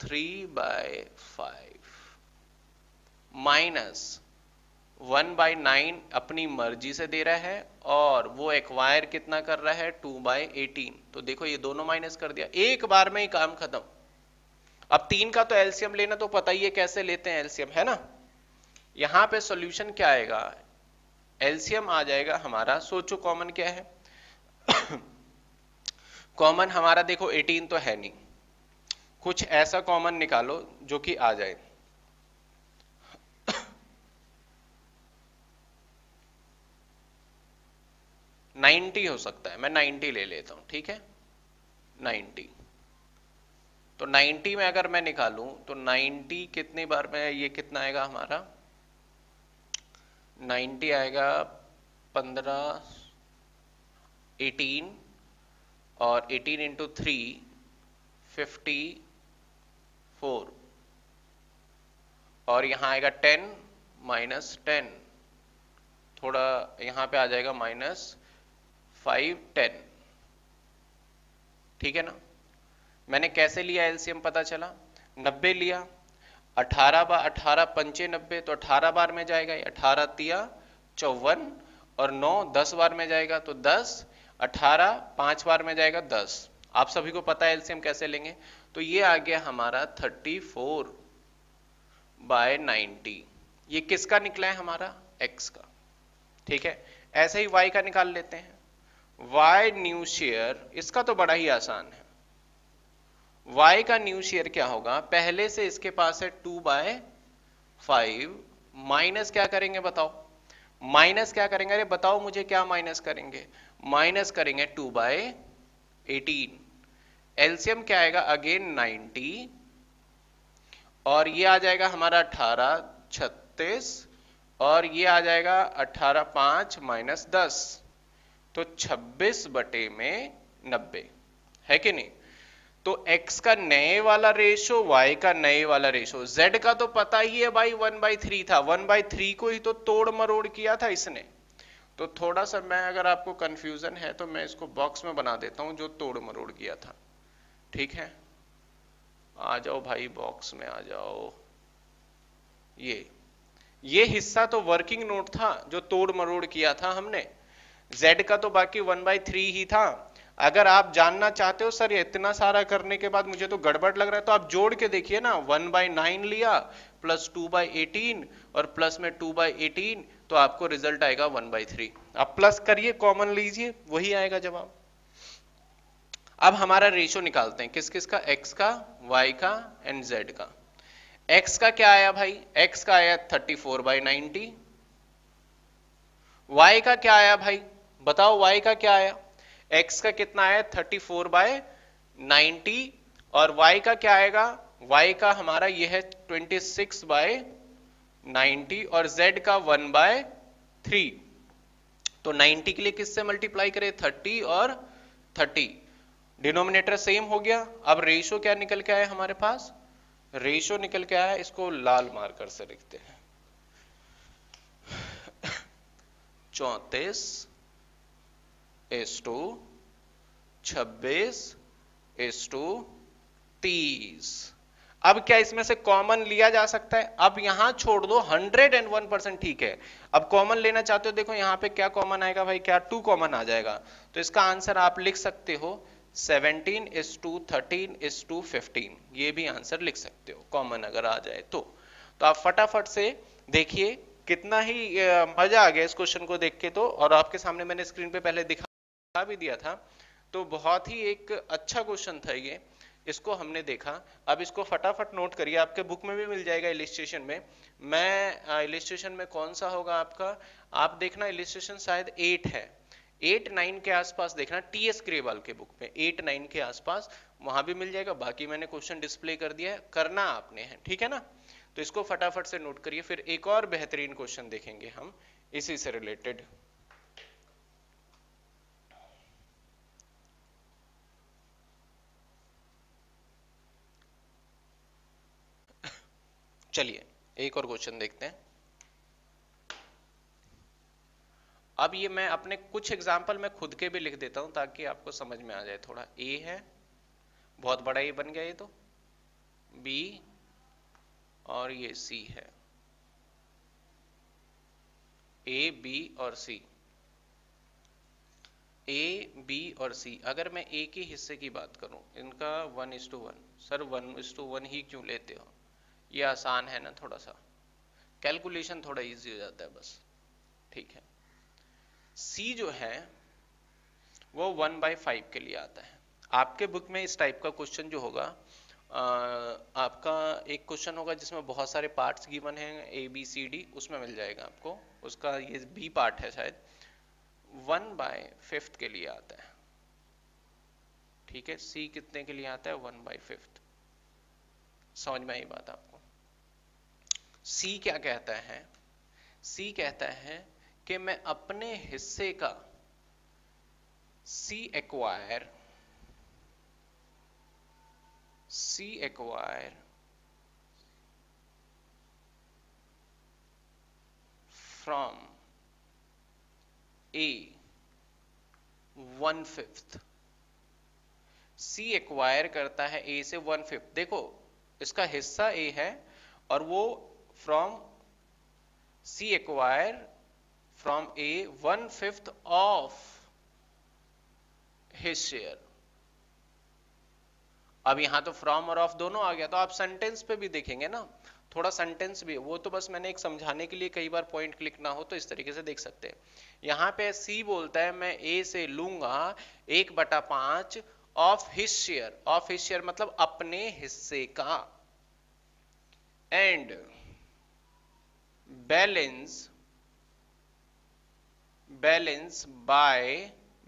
three by five minus one by nine अपनी मर्जी से दे रहा है और वो एक्वायर कितना कर रहा है टू बाई एटीन तो देखो ये दोनों माइनस कर दिया एक बार में ही काम खत्म अब तीन का तो एल्सियम लेना तो पता ही है कैसे लेते हैं एल्सियम है ना यहां पे सॉल्यूशन क्या आएगा एल्सियम आ जाएगा हमारा सोचो कॉमन क्या है कॉमन [COUGHS] हमारा देखो 18 तो है नहीं कुछ ऐसा कॉमन निकालो जो कि आ जाए नाइन्टी [COUGHS] हो सकता है मैं नाइन्टी ले लेता हूं ठीक है नाइन्टी तो 90 में अगर मैं निकालूं तो 90 कितनी बार में ये कितना आएगा हमारा 90 आएगा 15 18 और 18 इंटू थ्री फिफ्टी फोर और यहाँ आएगा 10 माइनस टेन थोड़ा यहाँ पे आ जाएगा माइनस फाइव टेन ठीक है ना मैंने कैसे लिया एलसीएम पता चला 90 लिया 18 बार 18 पंचे नब्बे तो 18 बार में जाएगा 18 तिया चौवन और 9 10 बार में जाएगा तो 10 18 पांच बार में जाएगा 10 आप सभी को पता है एलसीएम कैसे लेंगे तो ये आ गया हमारा 34 फोर बाय नाइनटी ये किसका निकला है हमारा एक्स का ठीक है ऐसे ही वाई का निकाल लेते हैं वाई न्यू शेयर इसका तो बड़ा ही आसान है y का न्यू शेयर क्या होगा पहले से इसके पास है टू बाय फाइव माइनस क्या करेंगे बताओ माइनस क्या करेंगे अरे बताओ मुझे क्या माइनस करेंगे माइनस करेंगे टू बाय एटीन एल्सियम क्या आएगा अगेन नाइनटी और ये आ जाएगा हमारा अठारह छत्तीस और ये आ जाएगा अठारह पांच माइनस दस तो छब्बीस बटे में नब्बे है कि नहीं तो x का नए वाला रेशो y का नए वाला रेशो z का तो पता ही है भाई वन बाई थ्री था वन बाई थ्री को ही तो तोड़ मरोड़ किया था इसने तो थोड़ा सा मैं अगर आपको कंफ्यूजन है तो मैं इसको बॉक्स में बना देता हूं जो तोड़ मरोड़ किया था ठीक है आ जाओ भाई बॉक्स में आ जाओ ये ये हिस्सा तो वर्किंग नोट था जो तोड़ मरोड़ किया था हमने z का तो बाकी वन बाई थ्री ही था अगर आप जानना चाहते हो सर ये इतना सारा करने के बाद मुझे तो गड़बड़ लग रहा है तो आप जोड़ के देखिए ना वन बाई नाइन लिया प्लस टू बाई एटीन और प्लस में टू बाई एटीन तो आपको रिजल्ट आएगा वन बाई थ्री आप प्लस करिए कॉमन लीजिए वही आएगा जवाब अब हमारा रेशो निकालते हैं किस किस का एक्स का वाई का एंड जेड का एक्स का क्या आया भाई एक्स का आया thirty four by ninety Y का क्या आया भाई बताओ वाई का क्या आया एक्स का कितना है थर्टी फोर बाय नाइनटी और वाई का क्या आएगा वाई का हमारा यह है ट्वेंटी सिक्स बाय नाइन्टी और जेड का वन बाय थ्री तो 90 के लिए किससे मल्टीप्लाई करें 30 और 30 डिनोमिनेटर सेम हो गया अब रेशो क्या निकल के आया हमारे पास रेशो निकल के आया इसको लाल मार्कर से लिखते हैं चौतीस एस टू छब्बीस एस टू तीस अब क्या इसमें से कॉमन लिया जा सकता है अब यहां छोड़ दो 101 परसेंट ठीक है अब कॉमन लेना चाहते हो देखो यहां पे क्या कॉमन आएगा भाई क्या टू कॉमन आ जाएगा तो इसका आंसर आप लिख सकते हो 17 is to thirteen is to fifteen ये भी आंसर लिख सकते हो कॉमन अगर आ जाए तो तो आप फटाफट से देखिए कितना ही मजा आ गया इस क्वेश्चन को देख के तो और आपके सामने मैंने स्क्रीन पे पहले दिखा दिखा भी दिया था तो बहुत ही एक अच्छा क्वेश्चन था ये इसको हमने देखा अब इसको फटाफट नोट करिए आपके बुक में भी मिल जाएगा इलिस्ट्रेशन में मैं इलिस्ट्रेशन में कौन सा होगा आपका आप देखना इलिस्ट्रेशन शायद एट है एट नाइन के आसपास देखना टी एस ग्रेवाल के बुक में एट नाइन के आसपास वहां भी मिल जाएगा बाकी मैंने क्वेश्चन डिस्प्ले कर दिया है करना आपने है ठीक है ना तो इसको फटाफट से नोट करिए फिर एक और बेहतरीन क्वेश्चन देखेंगे हम इसी से रिलेटेड चलिए एक और क्वेश्चन देखते हैं अब ये मैं अपने कुछ एग्जाम्पल मैं खुद के भी लिख देता हूं ताकि आपको समझ में आ जाए थोड़ा ए है बहुत बड़ा ए बन गया ये तो बी और ये सी है ए बी और सी ए बी और सी अगर मैं ए के हिस्से की बात करूं इनका one is to one sir one is to one ही क्यों लेते हो ये आसान है ना थोड़ा सा कैलकुलेशन थोड़ा इजी हो जाता है बस ठीक है सी जो है वो वन बाई फाइव के लिए आता है आपके बुक में इस टाइप का क्वेश्चन जो होगा आ, आपका एक क्वेश्चन होगा जिसमें बहुत सारे पार्ट्स गिवन हैं ए बी सी डी उसमें मिल जाएगा आपको उसका ये बी पार्ट है शायद वन बाय फिफ्थ के लिए आता है ठीक है सी कितने के लिए आता है वन बाय फिफ्थ समझ में आई बात आपको सी क्या कहता है सी कहता है कि मैं अपने हिस्से का C acquire C acquire from A one fifth C acquire करता है ए से वन फिफ्थ देखो इसका हिस्सा ए है और वो from C acquire from A one fifth of his share. अब यहां तो फ्रॉम और ऑफ दोनों आ गया तो आप सेंटेंस पे भी देखेंगे ना थोड़ा सेंटेंस भी वो तो बस मैंने एक समझाने के लिए कई बार पॉइंट क्लिक ना हो तो इस तरीके से देख सकते हैं यहाँ पे सी बोलता है मैं ए से लूंगा एक बटा पांच of his share of his share मतलब अपने हिस्से का and balance balance by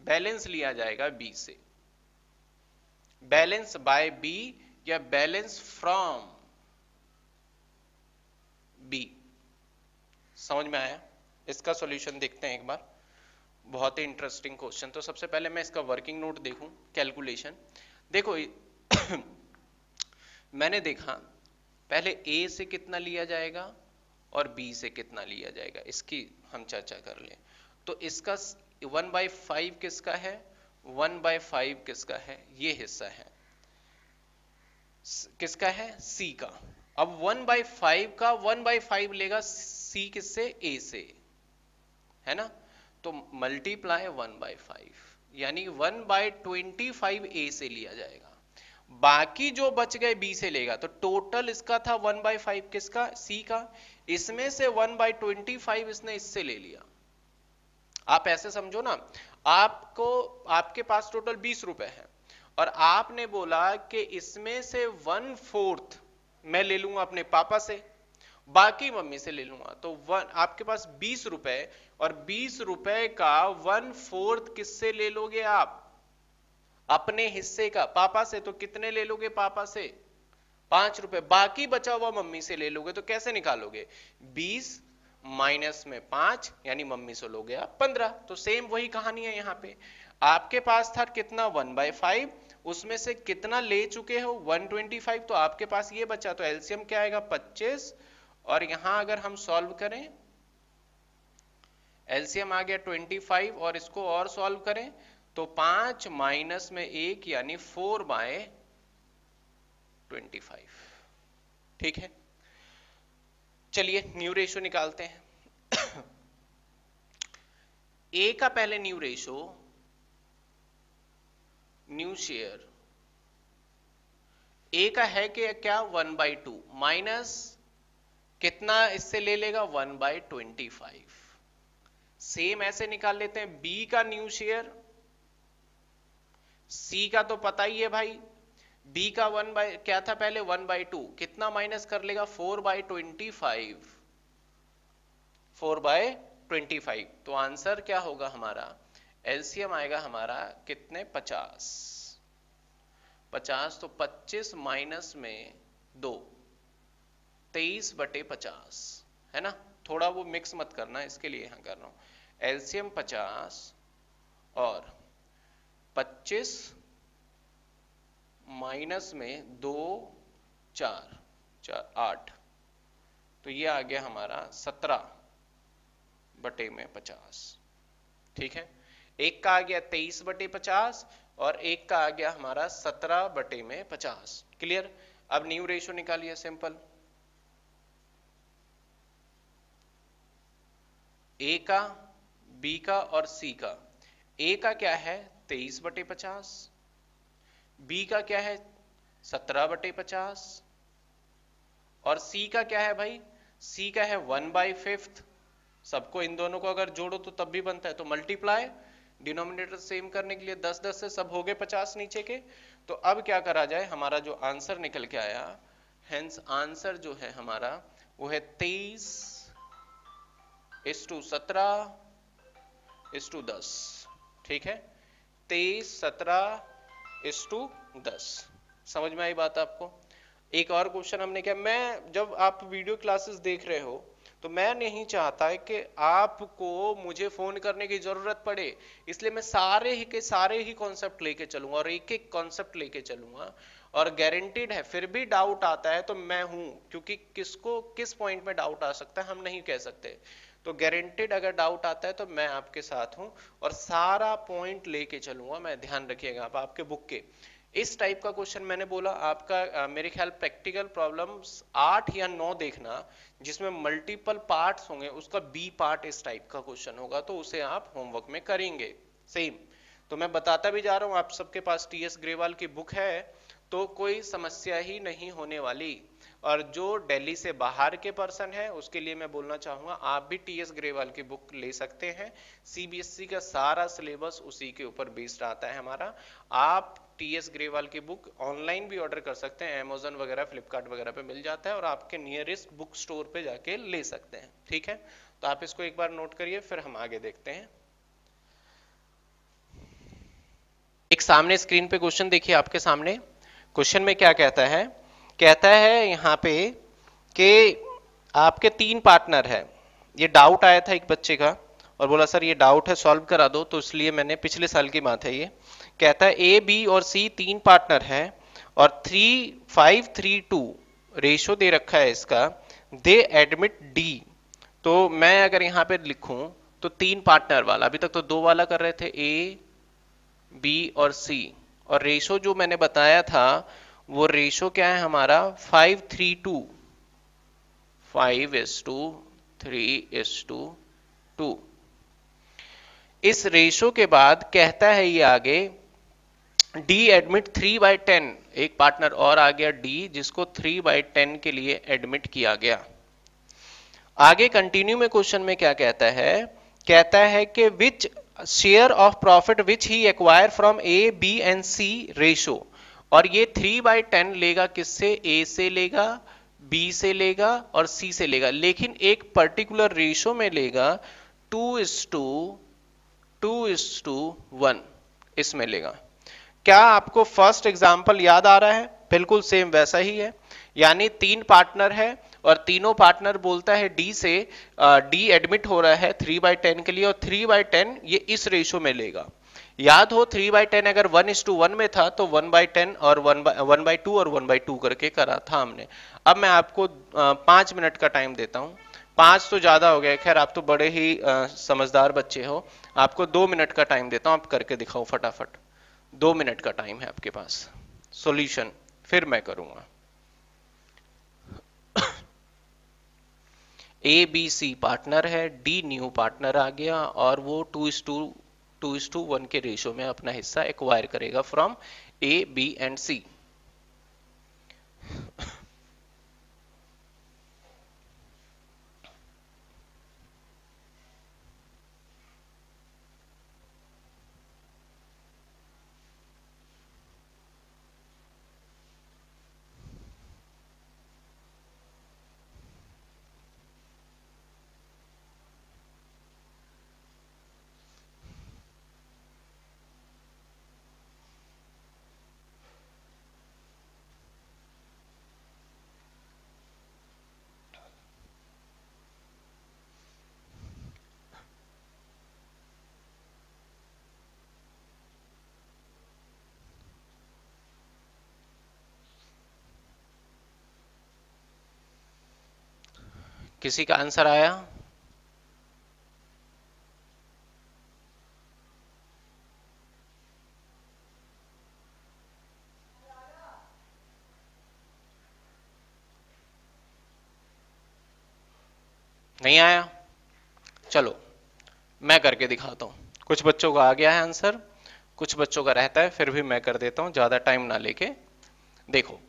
balance लिया जाएगा बी से बैलेंस बाय बी या बैलेंस फ्रॉम बी समझ में आया इसका सॉल्यूशन देखते हैं एक बार बहुत ही इंटरेस्टिंग क्वेश्चन तो सबसे पहले मैं इसका वर्किंग नोट देखूं कैलकुलेशन देखो [COUGHS] मैंने देखा पहले ए से कितना लिया जाएगा और बी से कितना लिया जाएगा इसकी हम चर्चा कर लें तो इसका वन बाई फाइव किसका है वन बाई फाइव किसका है ये हिस्सा है किसका है सी का अब वन बाई फाइव का वन बाई फाइव लेगा सी किससे ए से है ना तो मल्टीप्लाई वन बाई फाइव यानी one by twenty five A से लिया जाएगा बाकी जो बच गए बी से लेगा तो टोटल इसका था वन बाई फाइव किसका सी का इसमें से वन बाई ट्वेंटी फाइव इसने इससे ले लिया आप ऐसे समझो ना आपको आपके पास टोटल बीस रुपए है और आपने बोला कि इसमें से वन फोर्थ मैं ले लूंगा अपने पापा से बाकी मम्मी से ले लूंगा तो वन आपके पास बीस रुपए और बीस रुपए का वन फोर्थ किससे ले लोगे आप अपने हिस्से का पापा से तो कितने ले लोगे पापा से पांच रुपए बाकी बचा हुआ मम्मी से ले लोगे तो कैसे निकालोगे बीस माइनस में पांच यानी मम्मी से लोगे आप पंद्रह तो सेम वही कहानी है यहाँ पे आपके पास था कितना वन बाय फाइव उसमें से कितना ले चुके हो 125 तो आपके पास ये बचा तो एल्सियम क्या आएगा 25 और यहां अगर हम सॉल्व करें एल्सियम आ गया 25 और इसको और सॉल्व करें तो पांच माइनस में एक यानी फोर बाय ट्वेंटी फाइव ठीक है चलिए न्यू रेशो निकालते हैं ए का पहले new ratio new share A का है कि क्या वन बाई टू माइनस कितना इससे ले लेगा one by twenty five same ऐसे निकाल लेते हैं बी का न्यू शेयर सी का तो पता ही है भाई बी का वन बाय क्या था पहले वन बाई टू कितना माइनस कर लेगा four by twenty five four by twenty five तो आंसर क्या होगा हमारा एलसीएम आएगा हमारा कितने पचास पचास तो पच्चीस माइनस में दो तेईस बटे पचास है ना थोड़ा वो मिक्स मत करना इसके लिए यहां कर रहा हूं एलसीएम पचास और पच्चीस माइनस में दो चार चार आठ तो ये आ गया हमारा सत्रह बटे में पचास ठीक है एक का आ गया तेईस बटे पचास और एक का आ गया हमारा सत्रह बटे में पचास क्लियर अब न्यू रेशो निकालिए सिंपल ए का बी का और सी का ए का क्या है तेईस बटे पचास बी का क्या है सत्रह बटे पचास और सी का क्या है भाई सी का है वन बाई फिफ्थ सबको इन दोनों को अगर जोड़ो तो तब भी बनता है तो मल्टीप्लाई डिनोमिनेटर सेम करने के लिए दस दस से सब हो गए पचास नीचे के तो अब क्या करा जाए हमारा जो आंसर निकल के आया हेंस आंसर जो है हमारा वो है तेईस इस टू सत्रह इस टू दस ठीक है तेईस सत्रह इस टू दस समझ में आई बात आपको एक और क्वेश्चन हमने किया मैं जब आप वीडियो क्लासेस देख रहे हो तो मैं नहीं चाहता है कि आपको मुझे फोन करने की जरूरत पड़े इसलिए मैं सारे ही के सारे ही कॉन्सेप्ट लेके चलूंगा और एक एक कॉन्सेप्ट लेके चलूंगा और गारंटीड है फिर भी डाउट आता है तो मैं हूं क्योंकि किसको किस पॉइंट में डाउट आ सकता है हम नहीं कह सकते तो गारंटेड अगर डाउट आता है तो मैं आपके साथ हूँ और सारा पॉइंट लेके चलूंगा मैं ध्यान रखिएगा आप आपके बुक के इस टाइप का क्वेश्चन मैंने बोला आपका आ, मेरे ख्याल प्रैक्टिकल प्रॉब्लम्स आठ या नौ देखना जिसमें मल्टीपल पार्ट्स होंगे उसका बी पार्ट इस टाइप का क्वेश्चन होगा तो उसे आप होमवर्क में करेंगे सेम तो मैं बताता भी जा रहा हूँ आप सबके पास टी एस ग्रेवाल की बुक है तो कोई समस्या ही नहीं होने वाली और जो दिल्ली से बाहर के पर्सन है उसके लिए मैं बोलना चाहूंगा आप भी टी एस ग्रेवाल की बुक ले सकते हैं सीबीएसई e का सारा सिलेबस उसी के ऊपर बेस्ड आता है हमारा आप टी एस ग्रेवाल की बुक ऑनलाइन भी ऑर्डर कर सकते हैं अमेजोन वगैरह फ्लिपकार्ट वगैरह पे मिल जाता है और आपके नियरेस्ट बुक स्टोर पे जाके ले सकते हैं ठीक है तो आप इसको एक बार नोट करिए फिर हम आगे देखते हैं एक सामने स्क्रीन पे क्वेश्चन देखिए आपके सामने क्वेश्चन में क्या कहता है कहता है यहाँ पे कि आपके तीन पार्टनर है ये डाउट आया था एक बच्चे का और बोला सर ये डाउट है सॉल्व करा दो तो इसलिए मैंने पिछले साल की बात है ये कहता है ए बी और सी तीन पार्टनर है और three five three two ratio दे रखा है इसका दे एडमिट डी तो मैं अगर यहाँ पे लिखूं तो तीन पार्टनर वाला अभी तक तो दो वाला कर रहे थे ए बी और सी और रेशो जो मैंने बताया था वो रेशो क्या है हमारा five three two five is to three is to two इस रेशो के बाद कहता है ये आगे D admit three by ten एक पार्टनर और आ गया डी जिसको थ्री बाई टेन के लिए एडमिट किया गया आगे कंटिन्यू में क्वेश्चन में क्या कहता है कहता है कि which share of profit which he acquire from A B and C ratio और ये थ्री बाय टेन लेगा किससे ए से लेगा बी से लेगा और सी से लेगा लेकिन एक पर्टिकुलर रेशो में लेगा two is to two is to one इसमें लेगा क्या आपको फर्स्ट एग्जाम्पल याद आ रहा है बिल्कुल सेम वैसा ही है यानी तीन पार्टनर है और तीनों पार्टनर बोलता है डी से डी एडमिट हो रहा है थ्री बाय टेन के लिए और थ्री बाय टेन ये इस रेशो में लेगा याद हो थ्री बाई टेन अगर वन इज टू वन में था तो वन बाई टेन और one by one by two और वन बाई टू करके करा था हमने अब मैं आपको पांच मिनट का टाइम देता हूं पांच तो ज्यादा हो गया खैर आप तो बड़े ही आ, समझदार बच्चे हो आपको दो मिनट का टाइम देता हूं आप करके दिखाओ फटाफट दो मिनट का टाइम है आपके पास सोल्यूशन फिर मैं करूंगा ए बी सी पार्टनर है डी न्यू पार्टनर आ गया और वो two is to two is to one के रेशियो में अपना हिस्सा एक्वायर करेगा from A B and C किसी का आंसर आया नहीं आया चलो मैं करके दिखाता हूं कुछ बच्चों का आ गया है आंसर कुछ बच्चों का रहता है फिर भी मैं कर देता हूं ज़्यादा टाइम ना लेके देखो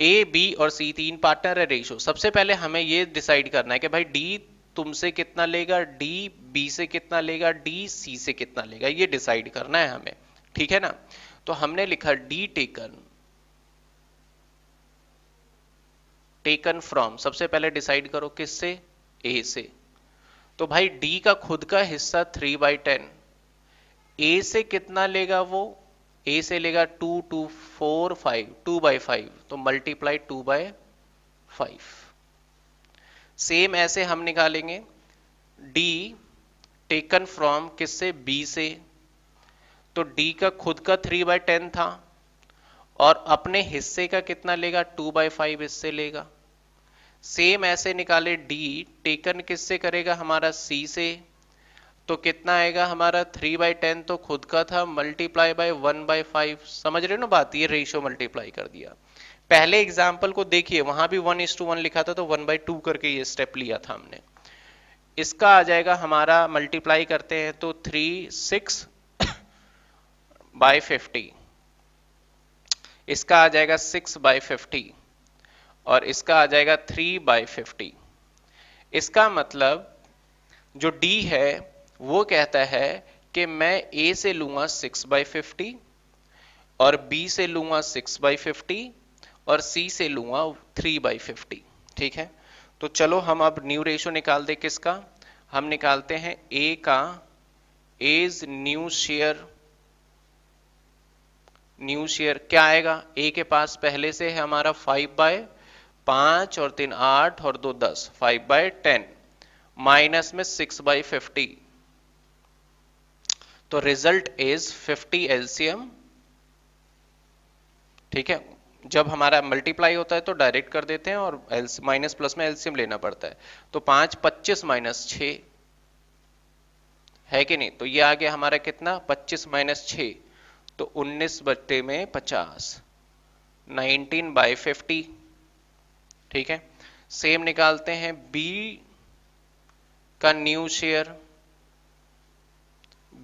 ए बी और सी तीन पार्टनर है रेशो सबसे पहले हमें ये डिसाइड करना है कि भाई डी तुमसे कितना लेगा डी बी से कितना लेगा डी सी से कितना लेगा ये डिसाइड करना है हमें ठीक है ना तो हमने लिखा डी टेकन टेकन फ्रॉम सबसे पहले डिसाइड करो किससे ए से तो भाई डी का खुद का हिस्सा थ्री बाई टेन ए से कितना लेगा वो ए से लेगा two two four five two by five तो multiply two by five same ऐसे हम निकालेंगे डी टेकन फ्रॉम किससे बी से तो डी का खुद का थ्री बाय टेन था और अपने हिस्से का कितना लेगा टू बाई फाइव इससे लेगा सेम ऐसे निकाले डी टेकन किससे करेगा हमारा सी से तो कितना आएगा हमारा थ्री बाई टेन तो खुद का था multiply by one by five समझ रहे हो ना बात ये रेशियो मल्टीप्लाई कर दिया पहले एग्जाम्पल को देखिए वहां भी वन इज टू वन लिखा था तो वन बाई टू करके ये स्टेप लिया था हमने इसका आ जाएगा हमारा मल्टीप्लाई करते हैं तो थ्री सिक्स बाय फिफ्टी इसका आ जाएगा सिक्स बाय फिफ्टी और इसका आ जाएगा थ्री बाय फिफ्टी इसका मतलब जो डी है वो कहता है कि मैं ए से लूंगा सिक्स बाई फिफ्टी और बी से लूंगा सिक्स बाई फिफ्टी और सी से लूंगा थ्री बाई फिफ्टी ठीक है तो चलो हम अब न्यू रेशो निकाल दे किसका हम निकालते हैं ए का as new share new share क्या आएगा ए के पास पहले से है हमारा फाइव बाय पांच और तीन आठ और दो दस फाइव बाय टेन माइनस में सिक्स बाई फिफ्टी तो रिजल्ट इज 50 एलसीएम ठीक है जब हमारा मल्टीप्लाई होता है तो डायरेक्ट कर देते हैं और माइनस प्लस में एलसीएम लेना पड़ता है तो पांच पच्चीस माइनस छ है कि नहीं तो ये आ गया हमारा कितना पच्चीस माइनस छ तो उन्नीस बट्टे में पचास नाइनटीन बाई फिफ्टी ठीक है सेम निकालते हैं बी का न्यू शेयर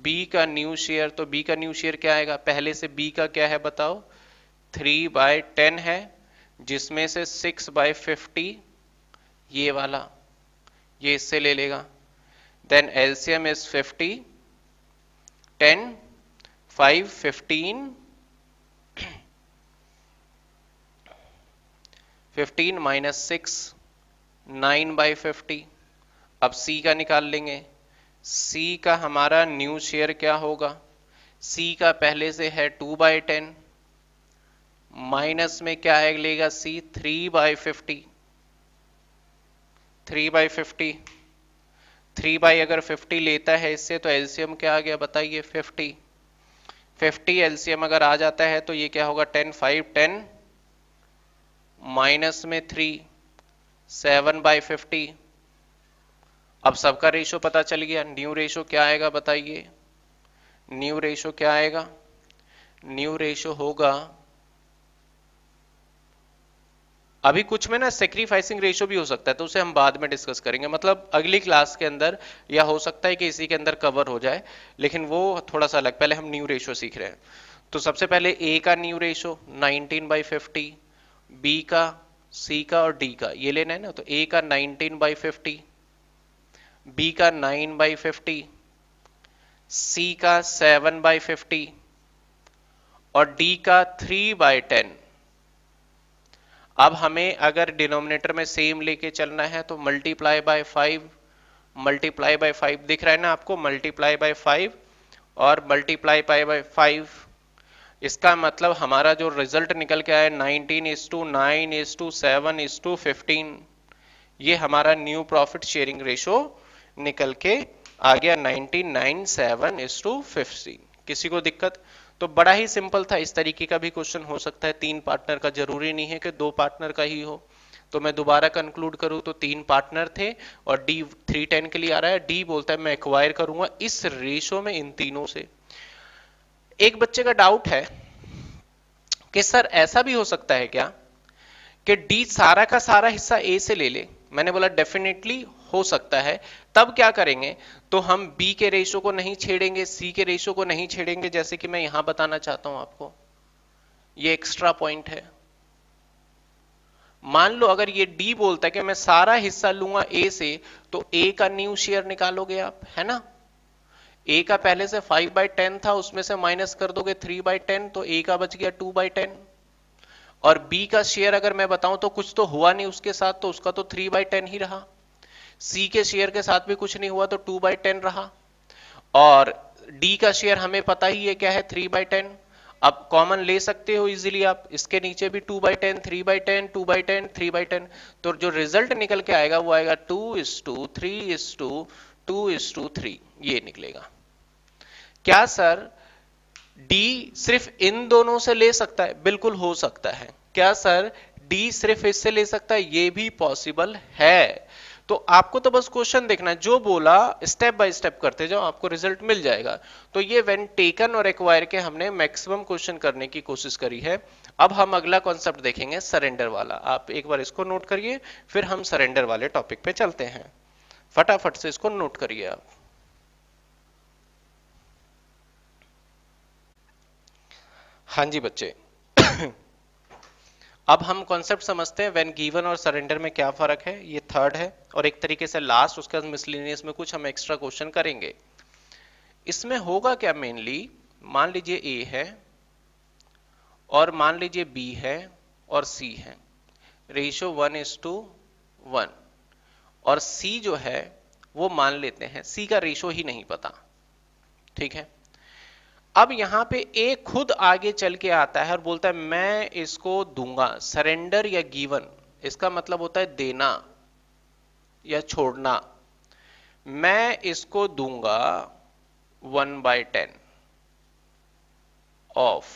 बी का न्यू शेयर तो बी का न्यू शेयर क्या आएगा पहले से बी का क्या है बताओ थ्री बाय टेन है जिसमें से सिक्स बाय फिफ्टी ये वाला ये इससे ले लेगा then LCM is fifty ten five fifteen fifteen minus six nine by fifty अब सी का निकाल लेंगे C का हमारा न्यू शेयर क्या होगा C का पहले से है टू बाई टेन माइनस में क्या है लेगा C three by fifty three by fifty three by अगर फिफ्टी लेता है इससे तो एल्सियम क्या आ गया बताइए फिफ्टी फिफ्टी एल्सियम अगर आ जाता है तो ये क्या होगा टेन फाइव टेन माइनस में थ्री सेवन बाई फिफ्टी अब सबका रेशो पता चल गया न्यू रेशो क्या आएगा बताइए न्यू रेशो क्या आएगा न्यू रेशो होगा अभी कुछ में ना सेक्रीफाइसिंग रेशो भी हो सकता है तो उसे हम बाद में डिस्कस करेंगे मतलब अगली क्लास के अंदर या हो सकता है कि इसी के अंदर कवर हो जाए लेकिन वो थोड़ा सा अलग पहले हम न्यू रेशो सीख रहे हैं तो सबसे पहले ए का new ratio 19 by fifty B का सी का और डी का ये लेना है ना तो ए का 19 बाई फिफ्टी बी का नाइन बाई फिफ्टी सी का सेवन बाई फिफ्टी और डी का थ्री बाई टेन अब हमें अगर डिनोमिनेटर में सेम लेके चलना है तो multiply by five multiply by five दिख रहा है ना आपको मल्टीप्लाई बाय फाइव और मल्टीप्लाई बाय बाय फाइव इसका मतलब हमारा जो रिजल्ट निकल के आया nineteen is to nine is to seven is to fifteen ये हमारा न्यू प्रॉफिट शेयरिंग रेशो निकल के आ गया नाइन सेवन टू फिफ्टीन किसी को दिक्कत तो बड़ा ही सिंपल था इस तरीके का भी क्वेश्चन हो सकता है तीन पार्टनर का जरूरी नहीं है कि दो पार्टनर का ही हो तो मैं दोबारा कंक्लूड करूं तो तीन पार्टनर थे और डी थ्री टेन के लिए आ रहा है डी बोलता है मैं एक्वायर करूंगा इस रेशो में इन तीनों से एक बच्चे का डाउट है कि सर ऐसा भी हो सकता है क्या कि डी सारा का सारा हिस्सा ए से ले ले मैंने बोला डेफिनेटली हो सकता है तब क्या करेंगे तो हम बी के रेशो को नहीं छेड़ेंगे सी के रेशो को नहीं छेड़ेंगे जैसे कि मैं यहां बताना चाहता हूं आपको ये एक्स्ट्रा पॉइंट है मान लो अगर ये डी बोलता है कि मैं सारा हिस्सा लूंगा ए से तो ए का न्यू शेयर निकालोगे आप है ना ए का पहले से फाइव बाई टेन था उसमें से माइनस कर दोगे थ्री बाई टेन तो ए का बच गया टू बाई टेन और बी का शेयर अगर मैं बताऊं तो कुछ तो हुआ नहीं उसके साथ तो उसका तो थ्री बाई टेन ही रहा सी के शेयर के साथ भी कुछ नहीं हुआ तो टू बाई टेन रहा और डी का शेयर हमें पता ही है क्या है थ्री बाई टेन अब कॉमन ले सकते हो इजीली आप इसके नीचे भी two by ten three by ten two by ten three by ten तो जो रिजल्ट निकल के आएगा वो आएगा two is to three is to two is to to ये निकलेगा क्या सर डी सिर्फ इन दोनों से ले सकता है बिल्कुल हो सकता है क्या सर डी सिर्फ इससे ले सकता है ये भी पॉसिबल है तो आपको तो बस क्वेश्चन देखना है जो बोला स्टेप बाय स्टेप करते जाओ आपको रिजल्ट मिल जाएगा तो ये वेन टेकन और एक्वायर के हमने मैक्सिमम क्वेश्चन करने की कोशिश करी है अब हम अगला कॉन्सेप्ट देखेंगे सरेंडर वाला आप एक बार इसको नोट करिए फिर हम सरेंडर वाले टॉपिक पे चलते हैं फटाफट से इसको नोट करिए आप हाँ जी बच्चे अब हम कॉन्सेप्ट समझते हैं वेन गिवन और सरेंडर में क्या फर्क है ये थर्ड है और एक तरीके से लास्ट उसके बाद मिसलिनियस में कुछ हम एक्स्ट्रा क्वेश्चन करेंगे इसमें होगा क्या मेनली मान लीजिए ए है और मान लीजिए बी है और सी है ratio one is to one और सी जो है वो मान लेते हैं सी का रेशो ही नहीं पता ठीक है अब यहां पे ए खुद आगे चल के आता है और बोलता है मैं इसको दूंगा सरेंडर या गिवन इसका मतलब होता है देना या छोड़ना मैं इसको दूंगा वन बाय टेन ऑफ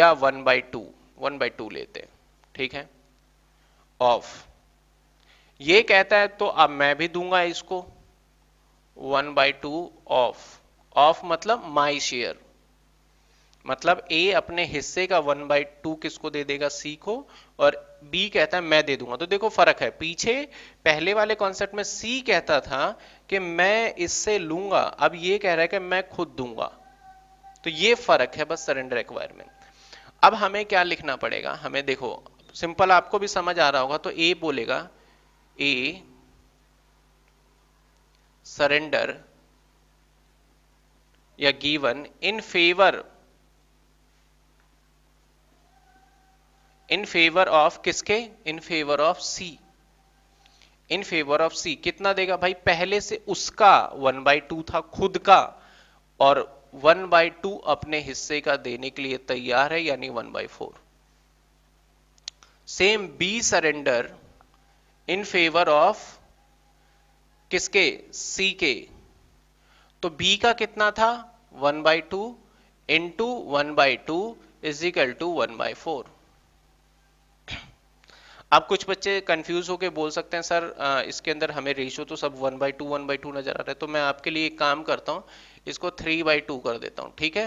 या one by two one by two लेते ठीक है ऑफ ये कहता है तो अब मैं भी दूंगा इसको one by two of of मतलब माई शेयर मतलब ए अपने हिस्से का वन बाई टू किसको दे देगा सी को और बी कहता है मैं दे दूंगा तो देखो फर्क है पीछे पहले वाले कॉन्सेप्ट में सी कहता था कि मैं इससे लूंगा अब ये कह रहा है कि मैं खुद दूंगा तो ये फर्क है बस सरेंडर रिक्वायरमेंट अब हमें क्या लिखना पड़ेगा हमें देखो सिंपल आपको भी समझ आ रहा होगा तो ए बोलेगा ए surrender या given in favor in favour of किसके in favour of C in favour of C कितना देगा भाई पहले से उसका वन बाई टू था खुद का और वन बाई टू अपने हिस्से का देने के लिए तैयार है यानी one by four same B surrender in favour of किसके सी के तो बी का कितना था one by two into one by two is equal to one by four अब कुछ बच्चे कंफ्यूज होके बोल सकते हैं सर इसके अंदर हमें रेशियो तो सब one by two one by two नजर आ रहा है तो मैं आपके लिए एक काम करता हूं इसको थ्री बाई टू कर देता हूं ठीक है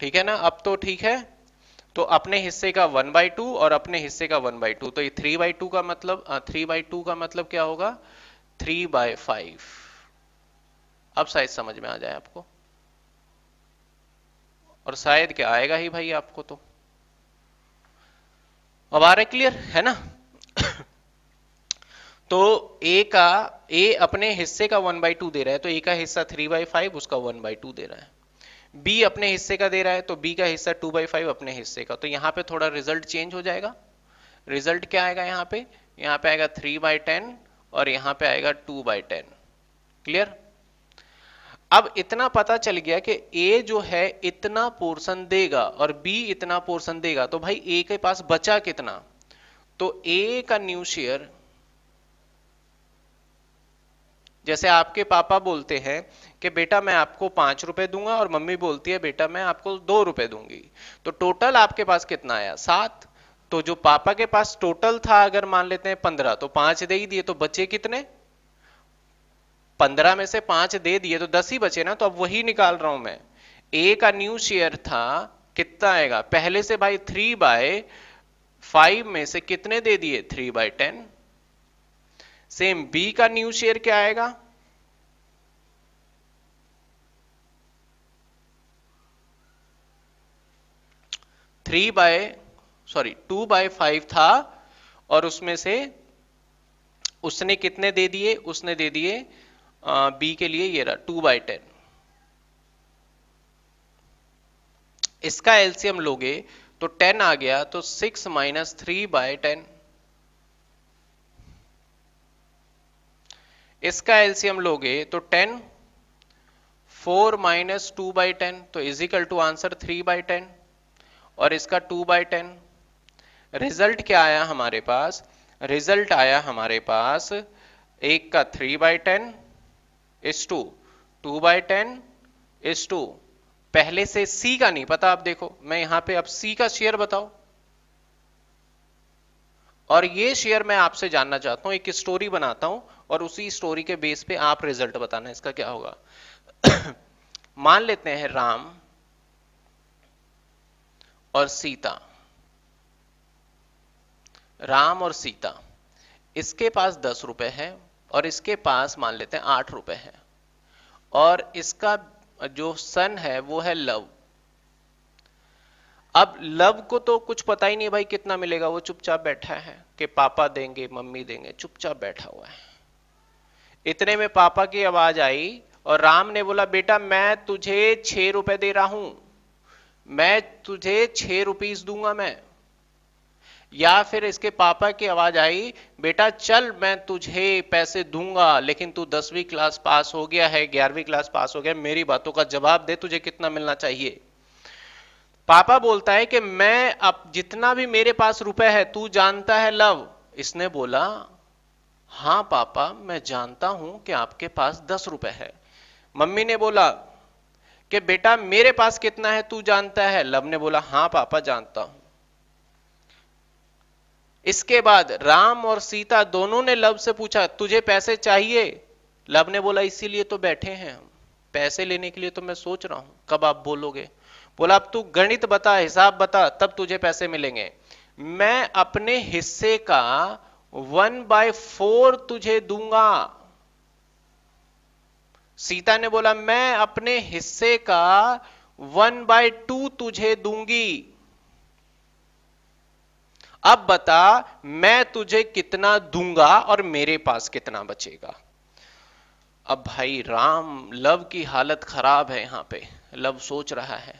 ठीक है ना अब तो ठीक है तो अपने हिस्से का वन बाई टू और अपने हिस्से का वन बाई टू तो ये थ्री बाई टू का मतलब थ्री बाई टू का मतलब क्या होगा थ्री बाय फाइव अब शायद समझ में आ जाए आपको और शायद क्या आएगा ही भाई आपको तो अब आ रहा क्लियर है ना [COUGHS] तो ए का ए अपने हिस्से का वन बाई टू दे रहा है तो ए का हिस्सा थ्री बाई फाइव उसका वन बाई टू दे रहा है बी अपने हिस्से का दे रहा है तो बी का हिस्सा टू बाई फाइव अपने हिस्से का तो यहां पे थोड़ा रिजल्ट चेंज हो जाएगा रिजल्ट क्या आएगा यहाँ पे यहां पे आएगा थ्री बाई टेन और यहां पे आएगा टू बाई टेन क्लियर अब इतना पता चल गया कि ए जो है इतना पोर्शन देगा और बी इतना पोर्शन देगा तो भाई ए के पास बचा कितना तो ए का न्यू शेयर जैसे आपके पापा बोलते हैं कि बेटा मैं आपको पांच रुपए दूंगा और मम्मी बोलती है बेटा मैं आपको दो रुपए दूंगी तो टोटल आपके पास कितना आया सात तो जो पापा के पास टोटल था अगर मान लेते हैं पंद्रह तो पांच दे ही दिए तो बचे कितने पंद्रह में से पांच दे दिए तो दस ही बचे ना तो अब वही निकाल रहा हूं मैं ए का न्यू शेयर था कितना आएगा पहले से भाई थ्री बाय फाइव में से कितने दे दिए three by ten same B का न्यू शेयर क्या आएगा three by sorry two by five था और उसमें से उसने कितने दे दिए उसने दे दिए बी के लिए ये रहा टू बाय टेन इसका एलसीएम लोगे तो टेन आ गया तो six minus three by ten इसका एलसीएम लोगे तो ten four minus two by ten तो is equal to answer three by ten और इसका टू बाय टेन रिजल्ट क्या आया हमारे पास रिजल्ट आया हमारे पास एक का three by ten is to two by ten is to पहले से सी का नहीं पता आप देखो मैं यहां पे अब सी का शेयर बताओ और ये शेयर मैं आपसे जानना चाहता हूं एक स्टोरी बनाता हूं और उसी स्टोरी के बेस पे आप रिजल्ट बताना इसका क्या होगा [COUGHS] मान लेते हैं राम और सीता राम और सीता इसके पास दस रुपए है और इसके पास मान लेते हैं आठ रुपए है और इसका जो सन है वो है लव अब लव को तो कुछ पता ही नहीं भाई कितना मिलेगा वो चुपचाप बैठा है कि पापा देंगे मम्मी देंगे चुपचाप बैठा हुआ है इतने में पापा की आवाज आई और राम ने बोला बेटा मैं तुझे छह रुपए दे रहा हूं मैं तुझे छह रुपीज दूंगा मैं या फिर इसके पापा की आवाज आई बेटा चल मैं तुझे पैसे दूंगा लेकिन तू दसवीं क्लास पास हो गया है ग्यारहवीं क्लास पास हो गया मेरी बातों का जवाब दे तुझे कितना मिलना चाहिए पापा बोलता है कि मैं अब जितना भी मेरे पास रुपए है तू जानता है लव इसने बोला हाँ पापा मैं जानता हूं कि आपके पास दस रुपए है मम्मी ने बोला कि बेटा मेरे पास कितना है तू जानता है लव ने बोला हाँ पापा जानता हूं इसके बाद राम और सीता दोनों ने लव से पूछा तुझे पैसे चाहिए लव ने बोला इसीलिए तो बैठे हैं हम पैसे लेने के लिए तो मैं सोच रहा हूं कब आप बोलोगे बोला अब तू गणित बता हिसाब बता तब तुझे पैसे मिलेंगे मैं अपने हिस्से का वन बाय फोर तुझे दूंगा सीता ने बोला मैं अपने हिस्से का वन बाय टू तुझे दूंगी अब बता मैं तुझे कितना दूंगा और मेरे पास कितना बचेगा अब भाई राम लव की हालत खराब है यहां पे लव सोच रहा है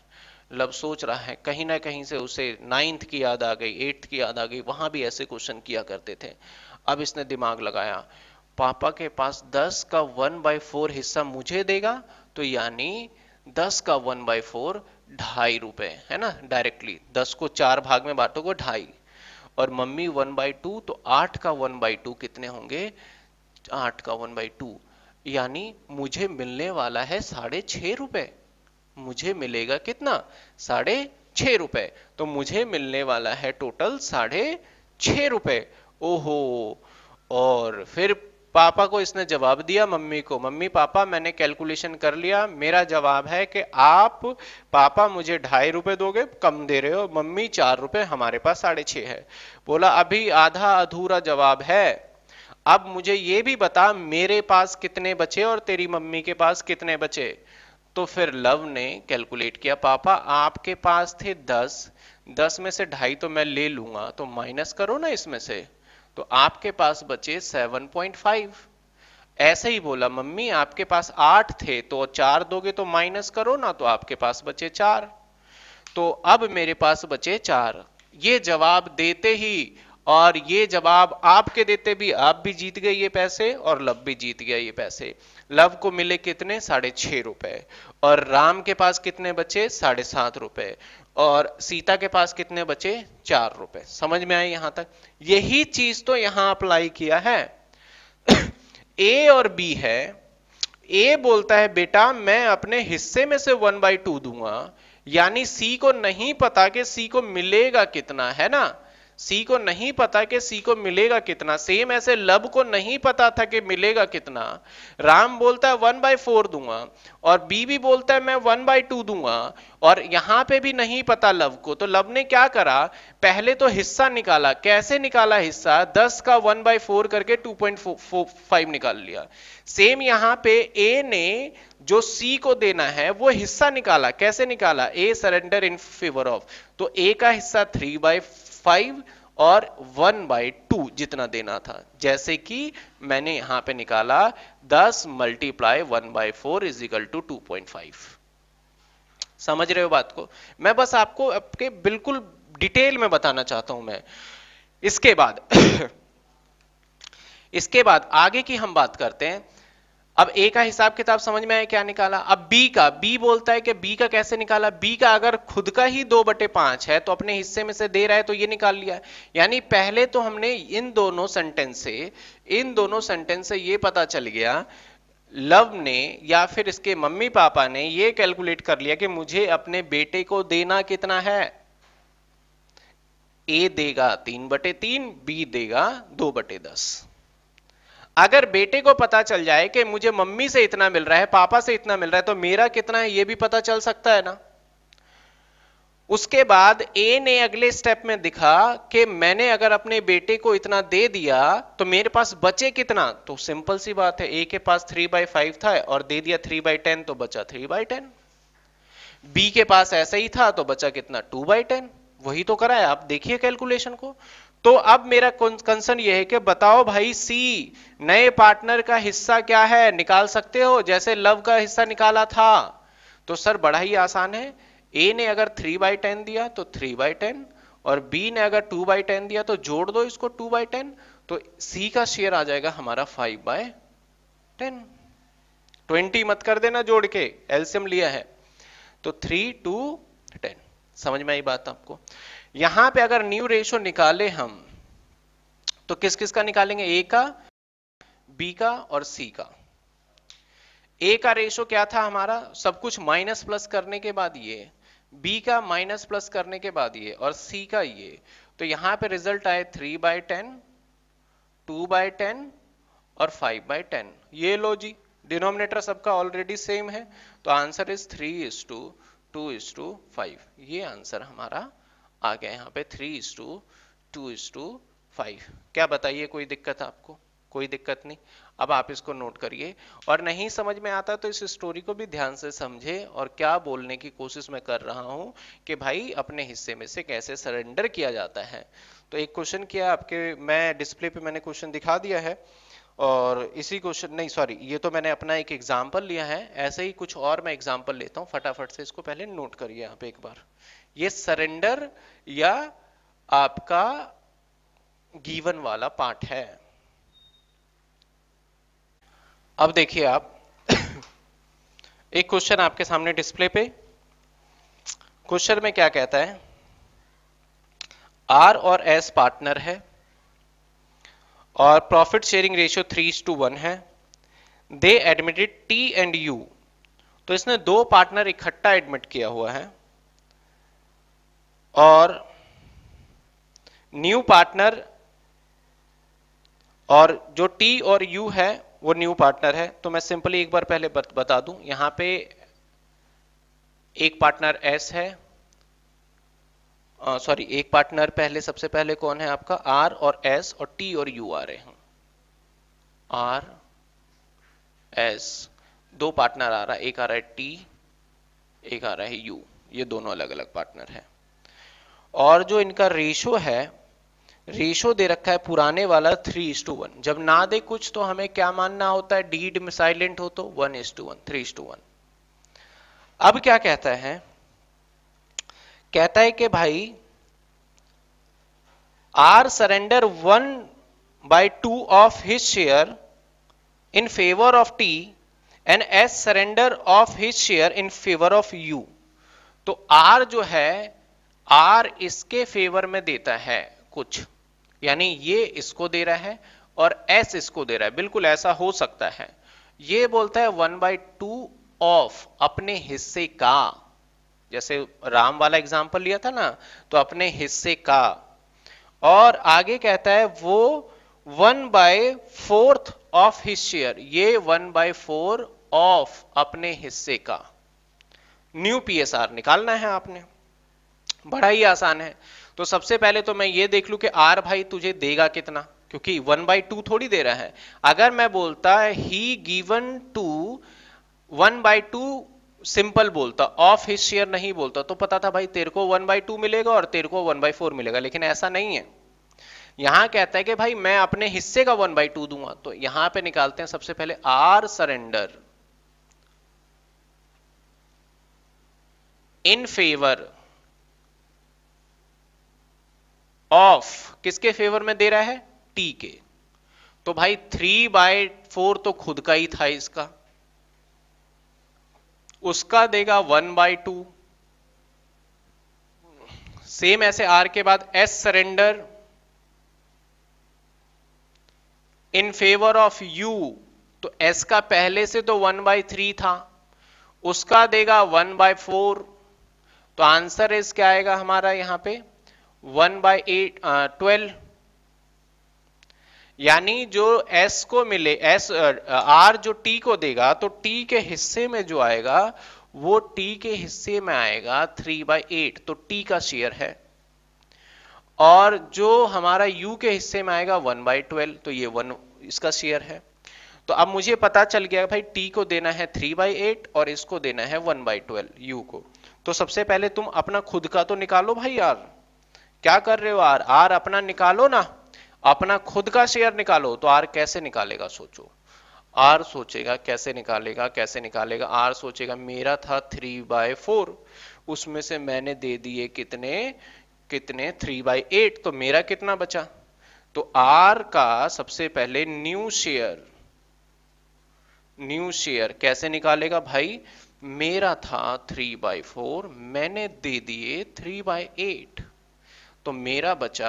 लव सोच रहा है कहीं ना कहीं से उसे नाइन्थ की याद आ गई एट्थ की याद आ गई वहां भी ऐसे क्वेश्चन किया करते थे अब इसने दिमाग लगाया पापा के पास दस का वन बाय फोर हिस्सा मुझे देगा तो यानी दस का वन बाय फोर ढाई रुपए है ना डायरेक्टली दस को चार भाग में बांटोगे ढाई और मम्मी वन बाई टू तो आठ का वन बाई टू कितने होंगे आठ का वन बाई टू यानी मुझे मिलने वाला है साढ़े छ रुपए मुझे मिलेगा कितना साढ़े छ रुपए तो मुझे मिलने वाला है टोटल साढ़े छ रुपए ओहो और फिर पापा को इसने जवाब दिया मम्मी को मम्मी पापा मैंने कैलकुलेशन कर लिया मेरा जवाब है कि आप पापा मुझे ढाई रुपए दोगे कम दे रहे हो मम्मी चार रुपए हमारे पास साढ़े छह है बोला अभी आधा अधूरा जवाब है अब मुझे ये भी बता मेरे पास कितने बचे और तेरी मम्मी के पास कितने बचे तो फिर लव ने कैलकुलेट किया पापा आपके पास थे दस दस में से ढाई तो मैं ले लूंगा तो माइनस करो ना इसमें से तो आपके पास बचे 7.5 ऐसे ही बोला मम्मी आपके पास आठ थे तो चार दोगे तो माइनस करो ना तो आपके पास बचे चार तो अब मेरे पास बचे चार ये जवाब देते ही और ये जवाब आपके देते भी आप भी जीत गए ये पैसे और लब भी जीत गया ये पैसे लव को मिले कितने साढ़े छह रुपए और राम के पास कितने बचे साढ़े सात रुपए और सीता के पास कितने बचे चार रुपए समझ में आए यहां तक यही चीज तो यहां अप्लाई किया है [COUGHS] ए और बी है ए बोलता है बेटा मैं अपने हिस्से में से वन बाई टू दूंगा यानी सी को नहीं पता कि सी को मिलेगा कितना है ना सी को नहीं पता कि सी को मिलेगा कितना सेम ऐसे लब को नहीं पता था कि मिलेगा कितना राम बोलता है वन बाय फोर दूंगा और बी भी बोलता है मैं वन बाय टू दूंगा और यहां पे भी नहीं पता लव को तो लव ने क्या करा पहले तो हिस्सा निकाला कैसे निकाला हिस्सा दस का वन बाय फोर करके टू पॉइंट फाइव निकाल लिया सेम यहां पे ए ने जो सी को देना है वो हिस्सा निकाला कैसे निकाला A surrender in favour of तो ए का हिस्सा थ्री बाय फाइव और वन बाई टू जितना देना था जैसे कि मैंने यहां पे निकाला दस multiply one by four is to two point five समझ रहे हो बात को मैं बस आपको आपके बिल्कुल डिटेल में बताना चाहता हूं मैं इसके बाद [COUGHS] इसके बाद आगे की हम बात करते हैं अब ए का हिसाब किताब समझ में आया क्या निकाला अब बी का बी बोलता है कि बी का कैसे निकाला बी का अगर खुद का ही दो बटे पांच है तो अपने हिस्से में से दे रहा है तो ये निकाल लिया यानी पहले तो हमने इन दोनों सेंटेंस से इन दोनों सेंटेंस से ये पता चल गया लव ने या फिर इसके मम्मी पापा ने ये कैलकुलेट कर लिया कि मुझे अपने बेटे को देना कितना है ए देगा तीन बटे तीन बी देगा दो बटे दस अगर बेटे को पता चल जाए कि मुझे मम्मी से इतना मिल रहा है पापा से इतना मिल रहा है तो मेरा कितना है यह भी पता चल सकता है ना उसके बाद ए ने अगले स्टेप में दिखा कि मैंने अगर अपने बेटे को इतना दे दिया तो मेरे पास बचे कितना तो सिंपल सी बात है ए के पास थ्री बाई फाइव था और दे दिया थ्री बाई टेन तो बचा थ्री बाई टेन बी के पास ऐसा ही था तो बचा कितना टू बाई टेन वही तो कराया आप देखिए कैलकुलेशन को तो अब मेरा कंसर्न यह है कि बताओ भाई सी नए पार्टनर का हिस्सा क्या है निकाल सकते हो जैसे लव का हिस्सा निकाला था तो सर बड़ा ही आसान है ए ने अगर थ्री बाई टेन दिया तो थ्री बाई टेन और बी ने अगर टू बाई टेन दिया तो जोड़ दो इसको टू बाई टेन तो सी का शेयर आ जाएगा हमारा फाइव बाय टेन ट्वेंटी मत कर देना जोड़ के एल्सियम लिया है तो थ्री टू टेन समझ में आई बात आपको यहां पे अगर न्यू रेशो निकाले हम तो किस किस का निकालेंगे ए का बी का और सी का ए का रेशो क्या था हमारा सब कुछ माइनस प्लस करने के बाद ये बी का माइनस प्लस करने के बाद ये और सी का ये तो यहां पे रिजल्ट आए three by ten two by ten और फाइव बाय टेन ये लो जी डिनोमिनेटर सबका ऑलरेडी सेम है तो answer is three is to two is to five ये आंसर हमारा आ गया यहाँ पे three is to two is to five क्या बताइए कोई दिक्कत आपको कोई दिक्कत नहीं अब आप इसको नोट करिए और नहीं समझ में आता तो इस स्टोरी को भी ध्यान से समझे और क्या बोलने की कोशिश मैं कर रहा हूं कि भाई अपने हिस्से में से कैसे सरेंडर किया जाता है तो एक क्वेश्चन किया आपके मैं डिस्प्ले पे मैंने क्वेश्चन दिखा दिया है और इसी क्वेश्चन नहीं सॉरी ये तो मैंने अपना एक एग्जाम्पल लिया है ऐसे ही कुछ और मैं एग्जाम्पल लेता हूँ फटाफट से इसको पहले नोट करिए आप एक बार ये सरेंडर या आपका गीवन वाला पार्ट है अब देखिए आप [COUGHS] एक क्वेश्चन आपके सामने डिस्प्ले पे क्वेश्चन में क्या कहता है आर और एस पार्टनर है और profit sharing ratio three two one है they admitted T and U तो इसने दो पार्टनर इकट्ठा एडमिट किया हुआ है और न्यू पार्टनर और जो टी और यू है वो न्यू पार्टनर है तो मैं सिंपली एक बार पहले बता दूं यहां पे एक पार्टनर एस है सॉरी एक पार्टनर पहले सबसे पहले कौन है आपका आर और एस और टी और यू आ रहे हैं आर एस दो पार्टनर आ रहा है एक आ रहा है टी एक आ रहा है यू ये दोनों अलग अलग पार्टनर है और जो इनका रेशो है रेशो दे रखा है पुराने वाला थ्री इस टू वन जब ना दे कुछ तो हमें क्या मानना होता है डीड में साइलेंट हो तो one is to one three is to one अब क्या कहता है कहता है कि भाई R surrender one by two of his share in favour of T and S surrender of his share in favour of U तो आर जो है आर इसके फेवर में देता है कुछ यानी ये इसको दे रहा है और एस इसको दे रहा है बिल्कुल ऐसा हो सकता है ये बोलता है वन बाई टू ऑफ अपने हिस्से का जैसे राम वाला एग्जाम्पल लिया था ना तो अपने हिस्से का और आगे कहता है वो one by fourth of his ये वन बाय फोर ऑफ अपने हिस्से का न्यू पीएसआर निकालना है आपने बड़ा ही आसान है तो सबसे पहले तो मैं ये देख लू कि आर भाई तुझे देगा कितना क्योंकि वन बाई टू थोड़ी दे रहा है अगर मैं बोलता ही given to one by two simple बोलता ऑफ हिस्स शेयर नहीं बोलता तो पता था भाई तेरे को वन बाई टू मिलेगा और तेरे को वन बाई फोर मिलेगा लेकिन ऐसा नहीं है यहां कहता है कि भाई मैं अपने हिस्से का वन बाई टू दूंगा तो यहां पे निकालते हैं सबसे पहले R surrender in favour of किसके फेवर में दे रहा है टी के तो भाई थ्री बाय फोर तो खुद का ही था इसका उसका देगा वन बाय टू सेम ऐसे आर के बाद S surrender in favour of U तो एस का पहले से तो वन बाय थ्री था उसका देगा वन बाय फोर तो आंसर इस क्या आएगा हमारा यहां पे वन बाई एट ट्वेल्व यानी जो s को मिले s r जो t को देगा तो t के हिस्से में जो आएगा वो t के हिस्से में आएगा थ्री बाई एट तो t का शेयर है और जो हमारा u के हिस्से में आएगा वन बाई ट्वेल्व तो ये वन इसका शेयर है तो अब मुझे पता चल गया भाई t को देना है थ्री बाई एट और इसको देना है वन बाई ट्वेल्व यू को तो सबसे पहले तुम अपना खुद का तो निकालो भाई यार क्या कर रहे हो आर आर अपना निकालो ना अपना खुद का शेयर निकालो तो आर कैसे निकालेगा सोचो आर सोचेगा कैसे निकालेगा कैसे निकालेगा आर सोचेगा मेरा था थ्री बाय फोर उसमें से मैंने दे दिए कितने कितने थ्री बाय एट तो मेरा कितना बचा तो आर का सबसे पहले न्यू शेयर न्यू शेयर कैसे निकालेगा भाई मेरा था थ्री बाय फोर मैंने दे दिए थ्री बाय एट तो मेरा बचा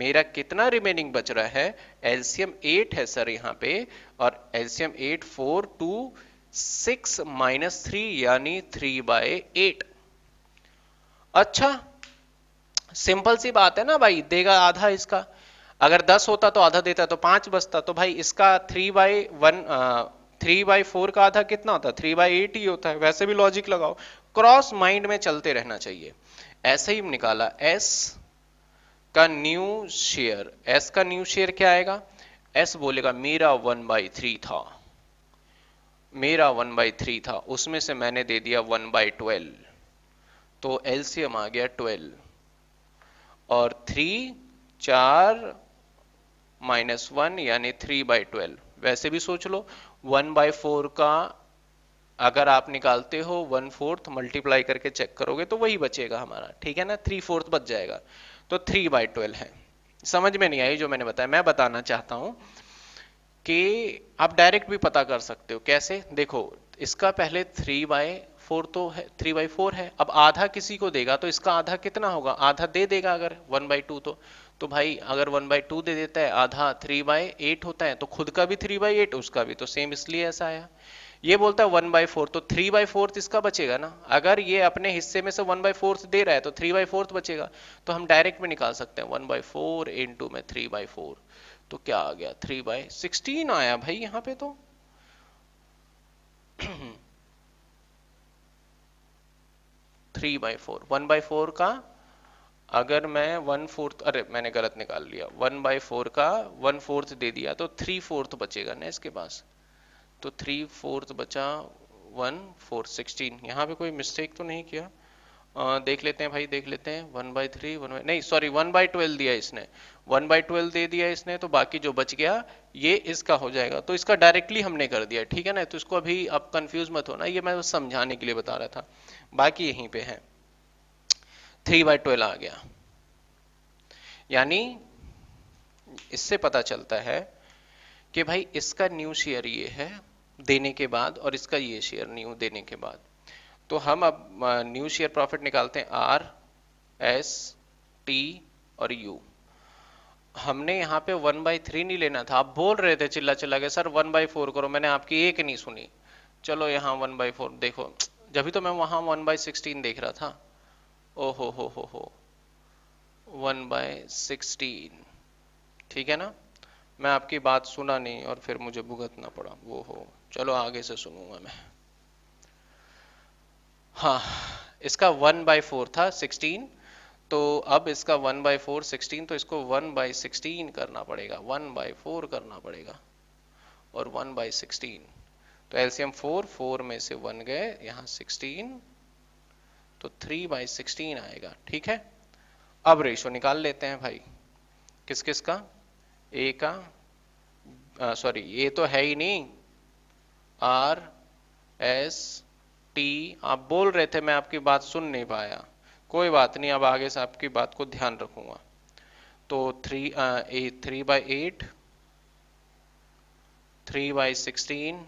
मेरा कितना रिमेनिंग बच रहा है एल्सियम एट है सर यहाँ पे और LCM eight four two six minus three यानी थ्री बाय एट अच्छा सिंपल सी बात है ना भाई देगा आधा इसका अगर दस होता तो आधा देता तो पांच बचता तो भाई इसका three by one three by four का आधा कितना होता है थ्री बाई एट ही होता है वैसे भी लॉजिक लगाओ क्रॉस माइंड में चलते रहना चाहिए ऐसे ही निकाला एस का न्यू शेयर एस का न्यू शेयर क्या आएगा एस बोलेगा मेरा वन बाई थ्री था मेरा वन बाई थ्री था उसमें से मैंने दे दिया वन बाई ट्वेल्व तो एलसीएम आ गया ट्वेल्व और थ्री चार माइनस वन यानी थ्री बाई ट्वेल्व वैसे भी सोच लो वन बाई फोर का अगर आप निकालते हो वन फोर्थ मल्टीप्लाई करके चेक करोगे तो वही बचेगा हमारा ठीक है ना थ्री फोर्थ बच जाएगा तो थ्री बाय ट्वेल्व है समझ में नहीं आई जो मैंने बताया मैं बताना चाहता हूं कि आप डायरेक्ट भी पता कर सकते हो कैसे देखो इसका पहले थ्री बाय फोर तो है थ्री बाई फोर है अब आधा किसी को देगा तो इसका आधा कितना होगा आधा दे देगा अगर वन बाई टू तो तो भाई अगर वन बाई टू दे देता है आधा थ्री बाय एट होता है तो खुद का भी थ्री बाई एट उसका भी तो सेम इसलिए ऐसा आया ये बोलता है वन बाई फोर्थ तो थ्री बाई फोर्थ इसका बचेगा ना अगर ये अपने हिस्से में से वन बाई फोर्थ दे रहा है तो थ्री बाई फोर्थ बचेगा तो हम डायरेक्ट में निकाल सकते हैं one by four into में थ्री बाई फोर तो क्या आ गया थ्री बाय सिक्सटीन आया भाई यहां पे तो three by four one by four का अगर मैं वन फोर्थ अरे मैंने गलत निकाल लिया वन बाई फोर का वन फोर्थ दे दिया तो थ्री फोर्थ बचेगा ना इसके पास तो थ्री फोर्थ तो बचा वन फोर सिक्सटीन यहाँ पे कोई मिस्टेक तो नहीं किया आ, देख लेते हैं भाई देख लेते हैं one by three one by नहीं सॉरी वन बाई ट्वेल्व दिया इसने वन बाई ट्वेल्व दे दिया इसने तो बाकी जो बच गया ये इसका हो जाएगा तो इसका डायरेक्टली हमने कर दिया ठीक है ना तो इसको अभी आप कंफ्यूज मत होना ये मैं समझाने के लिए बता रहा था बाकी यहीं पे है थ्री बाई ट्वेल्व आ गया यानी इससे पता चलता है कि भाई इसका न्यू शेयर ये है देने के बाद और इसका ये शेयर न्यू देने के बाद तो हम अब न्यू शेयर प्रॉफिट निकालते हैं आर एस टी और यू हमने यहाँ पे वन बाई थ्री नहीं लेना था आप बोल रहे थे चिल्ला चिल्ला के सर वन बाई फोर करो मैंने आपकी एक नहीं सुनी चलो यहाँ वन बाई फोर देखो जब भी तो मैं वहां वन बाई सिक्सटीन देख रहा था ओ हो हो हो हो वन बाय सिक्सटीन ठीक है ना मैं आपकी बात सुना नहीं और फिर मुझे भुगतना पड़ा वो हो चलो आगे से सुनूंगा मैं हाँ इसका वन बाई फोर था सिक्सटीन तो अब इसका वन बाई फोर सिक्सटीन तो इसको वन बाई सिक्सटीन करना पड़ेगा वन बाई फोर करना पड़ेगा और वन बाई सिक्सटीन तो एल्सियम फोर फोर में से वन गए यहां सिक्सटीन तो थ्री बाई सिक्सटीन आएगा ठीक है अब रेशो निकाल लेते हैं भाई किस किस का ए का सॉरी ये तो है ही नहीं आर एस टी आप बोल रहे थे मैं आपकी बात सुन नहीं पाया कोई बात नहीं अब आगे से आपकी बात को ध्यान रखूंगा तो three uh, A three by eight three by sixteen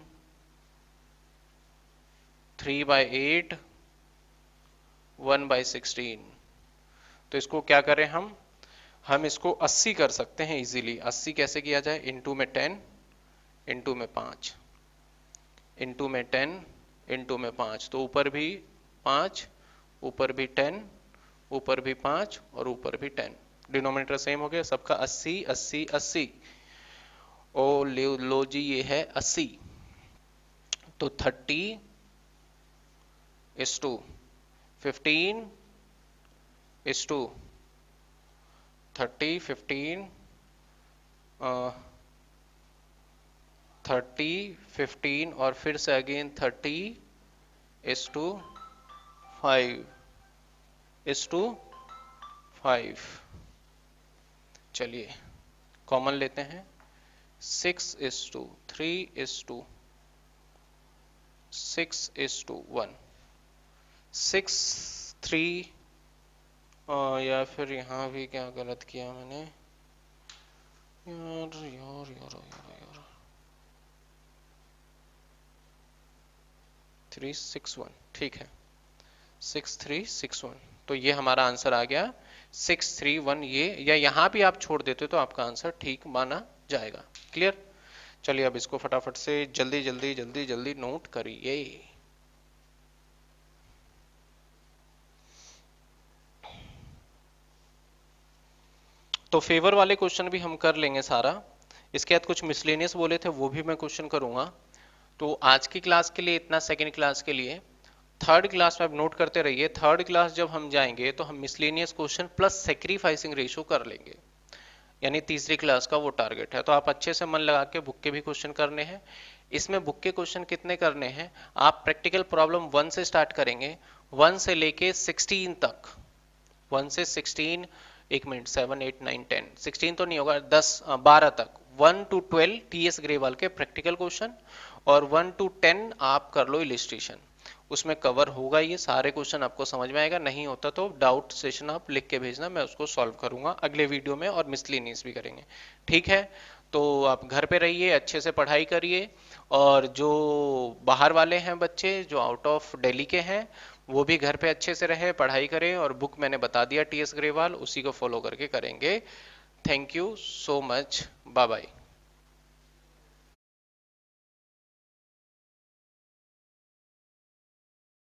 three by eight one by sixteen तो इसको क्या करें हम हम इसको 80 कर सकते हैं इजीली 80 कैसे किया जाए इनटू में 10 इनटू में 5 इंटू में टेन इंटू में पाँच तो ऊपर भी पाँच ऊपर भी टेन ऊपर भी पाँच और ऊपर भी टेन डिनोमिनेटर सेम हो गया सबका अस्सी अस्सी अस्सी ओ लो जी ये है अस्सी तो thirty is to fifteen is to thirty fifteen thirty fifteen और फिर से again thirty is to five is to five चलिए कॉमन लेते हैं six is to three is to six is to one six three या फिर यहाँ भी क्या गलत किया मैंने यार यार यार यार, यार, यार यार यार यार यार थ्री सिक्स वन ठीक है सिक्स थ्री सिक्स वन तो ये हमारा आंसर आ गया सिक्स थ्री वन ये या यहां भी आप छोड़ देते तो आपका आंसर ठीक माना जाएगा क्लियर चलिए अब इसको फटाफट से जल्दी जल्दी जल्दी जल्दी नोट करिए तो फेवर वाले क्वेश्चन भी हम कर लेंगे सारा इसके बाद कुछ मिसलेनियस बोले थे वो भी मैं क्वेश्चन करूंगा तो आज की क्लास के लिए इतना सेकेंड क्लास के लिए थर्ड क्लास में आप नोट करते रहिए थर्ड क्लास जब हम जाएंगे तो हम miscellaneous question plus sacrificing ratio कर लेंगे यानी तीसरी क्लास का वो टारगेट है तो आप अच्छे से मन लगा के बुक के भी क्वेश्चन करने हैं इसमें बुक के क्वेश्चन कितने करने हैं आप प्रैक्टिकल प्रॉब्लम वन से स्टार्ट करेंगे वन से लेके सिक्सटीन तक वन से सिक्सटीन एक minute seven eight nine ten sixteen तो नहीं होगा दस बारह तक one two twelve T S Grewal के प्रैक्टिकल क्वेश्चन और वन टू टेन आप कर लो इलिस्ट्रेशन उसमें कवर होगा ये सारे क्वेश्चन आपको समझ में आएगा नहीं होता तो डाउट सेशन आप लिख के भेजना मैं उसको सॉल्व करूंगा अगले वीडियो में और मिसलिनियस भी करेंगे ठीक है तो आप घर पे रहिए अच्छे से पढ़ाई करिए और जो बाहर वाले हैं बच्चे जो आउट ऑफ दिल्ली के हैं वो भी घर पे अच्छे से रहे पढ़ाई करें और बुक मैंने बता दिया टी एस ग्रेवाल उसी को फॉलो करके करेंगे thank you so much bye bye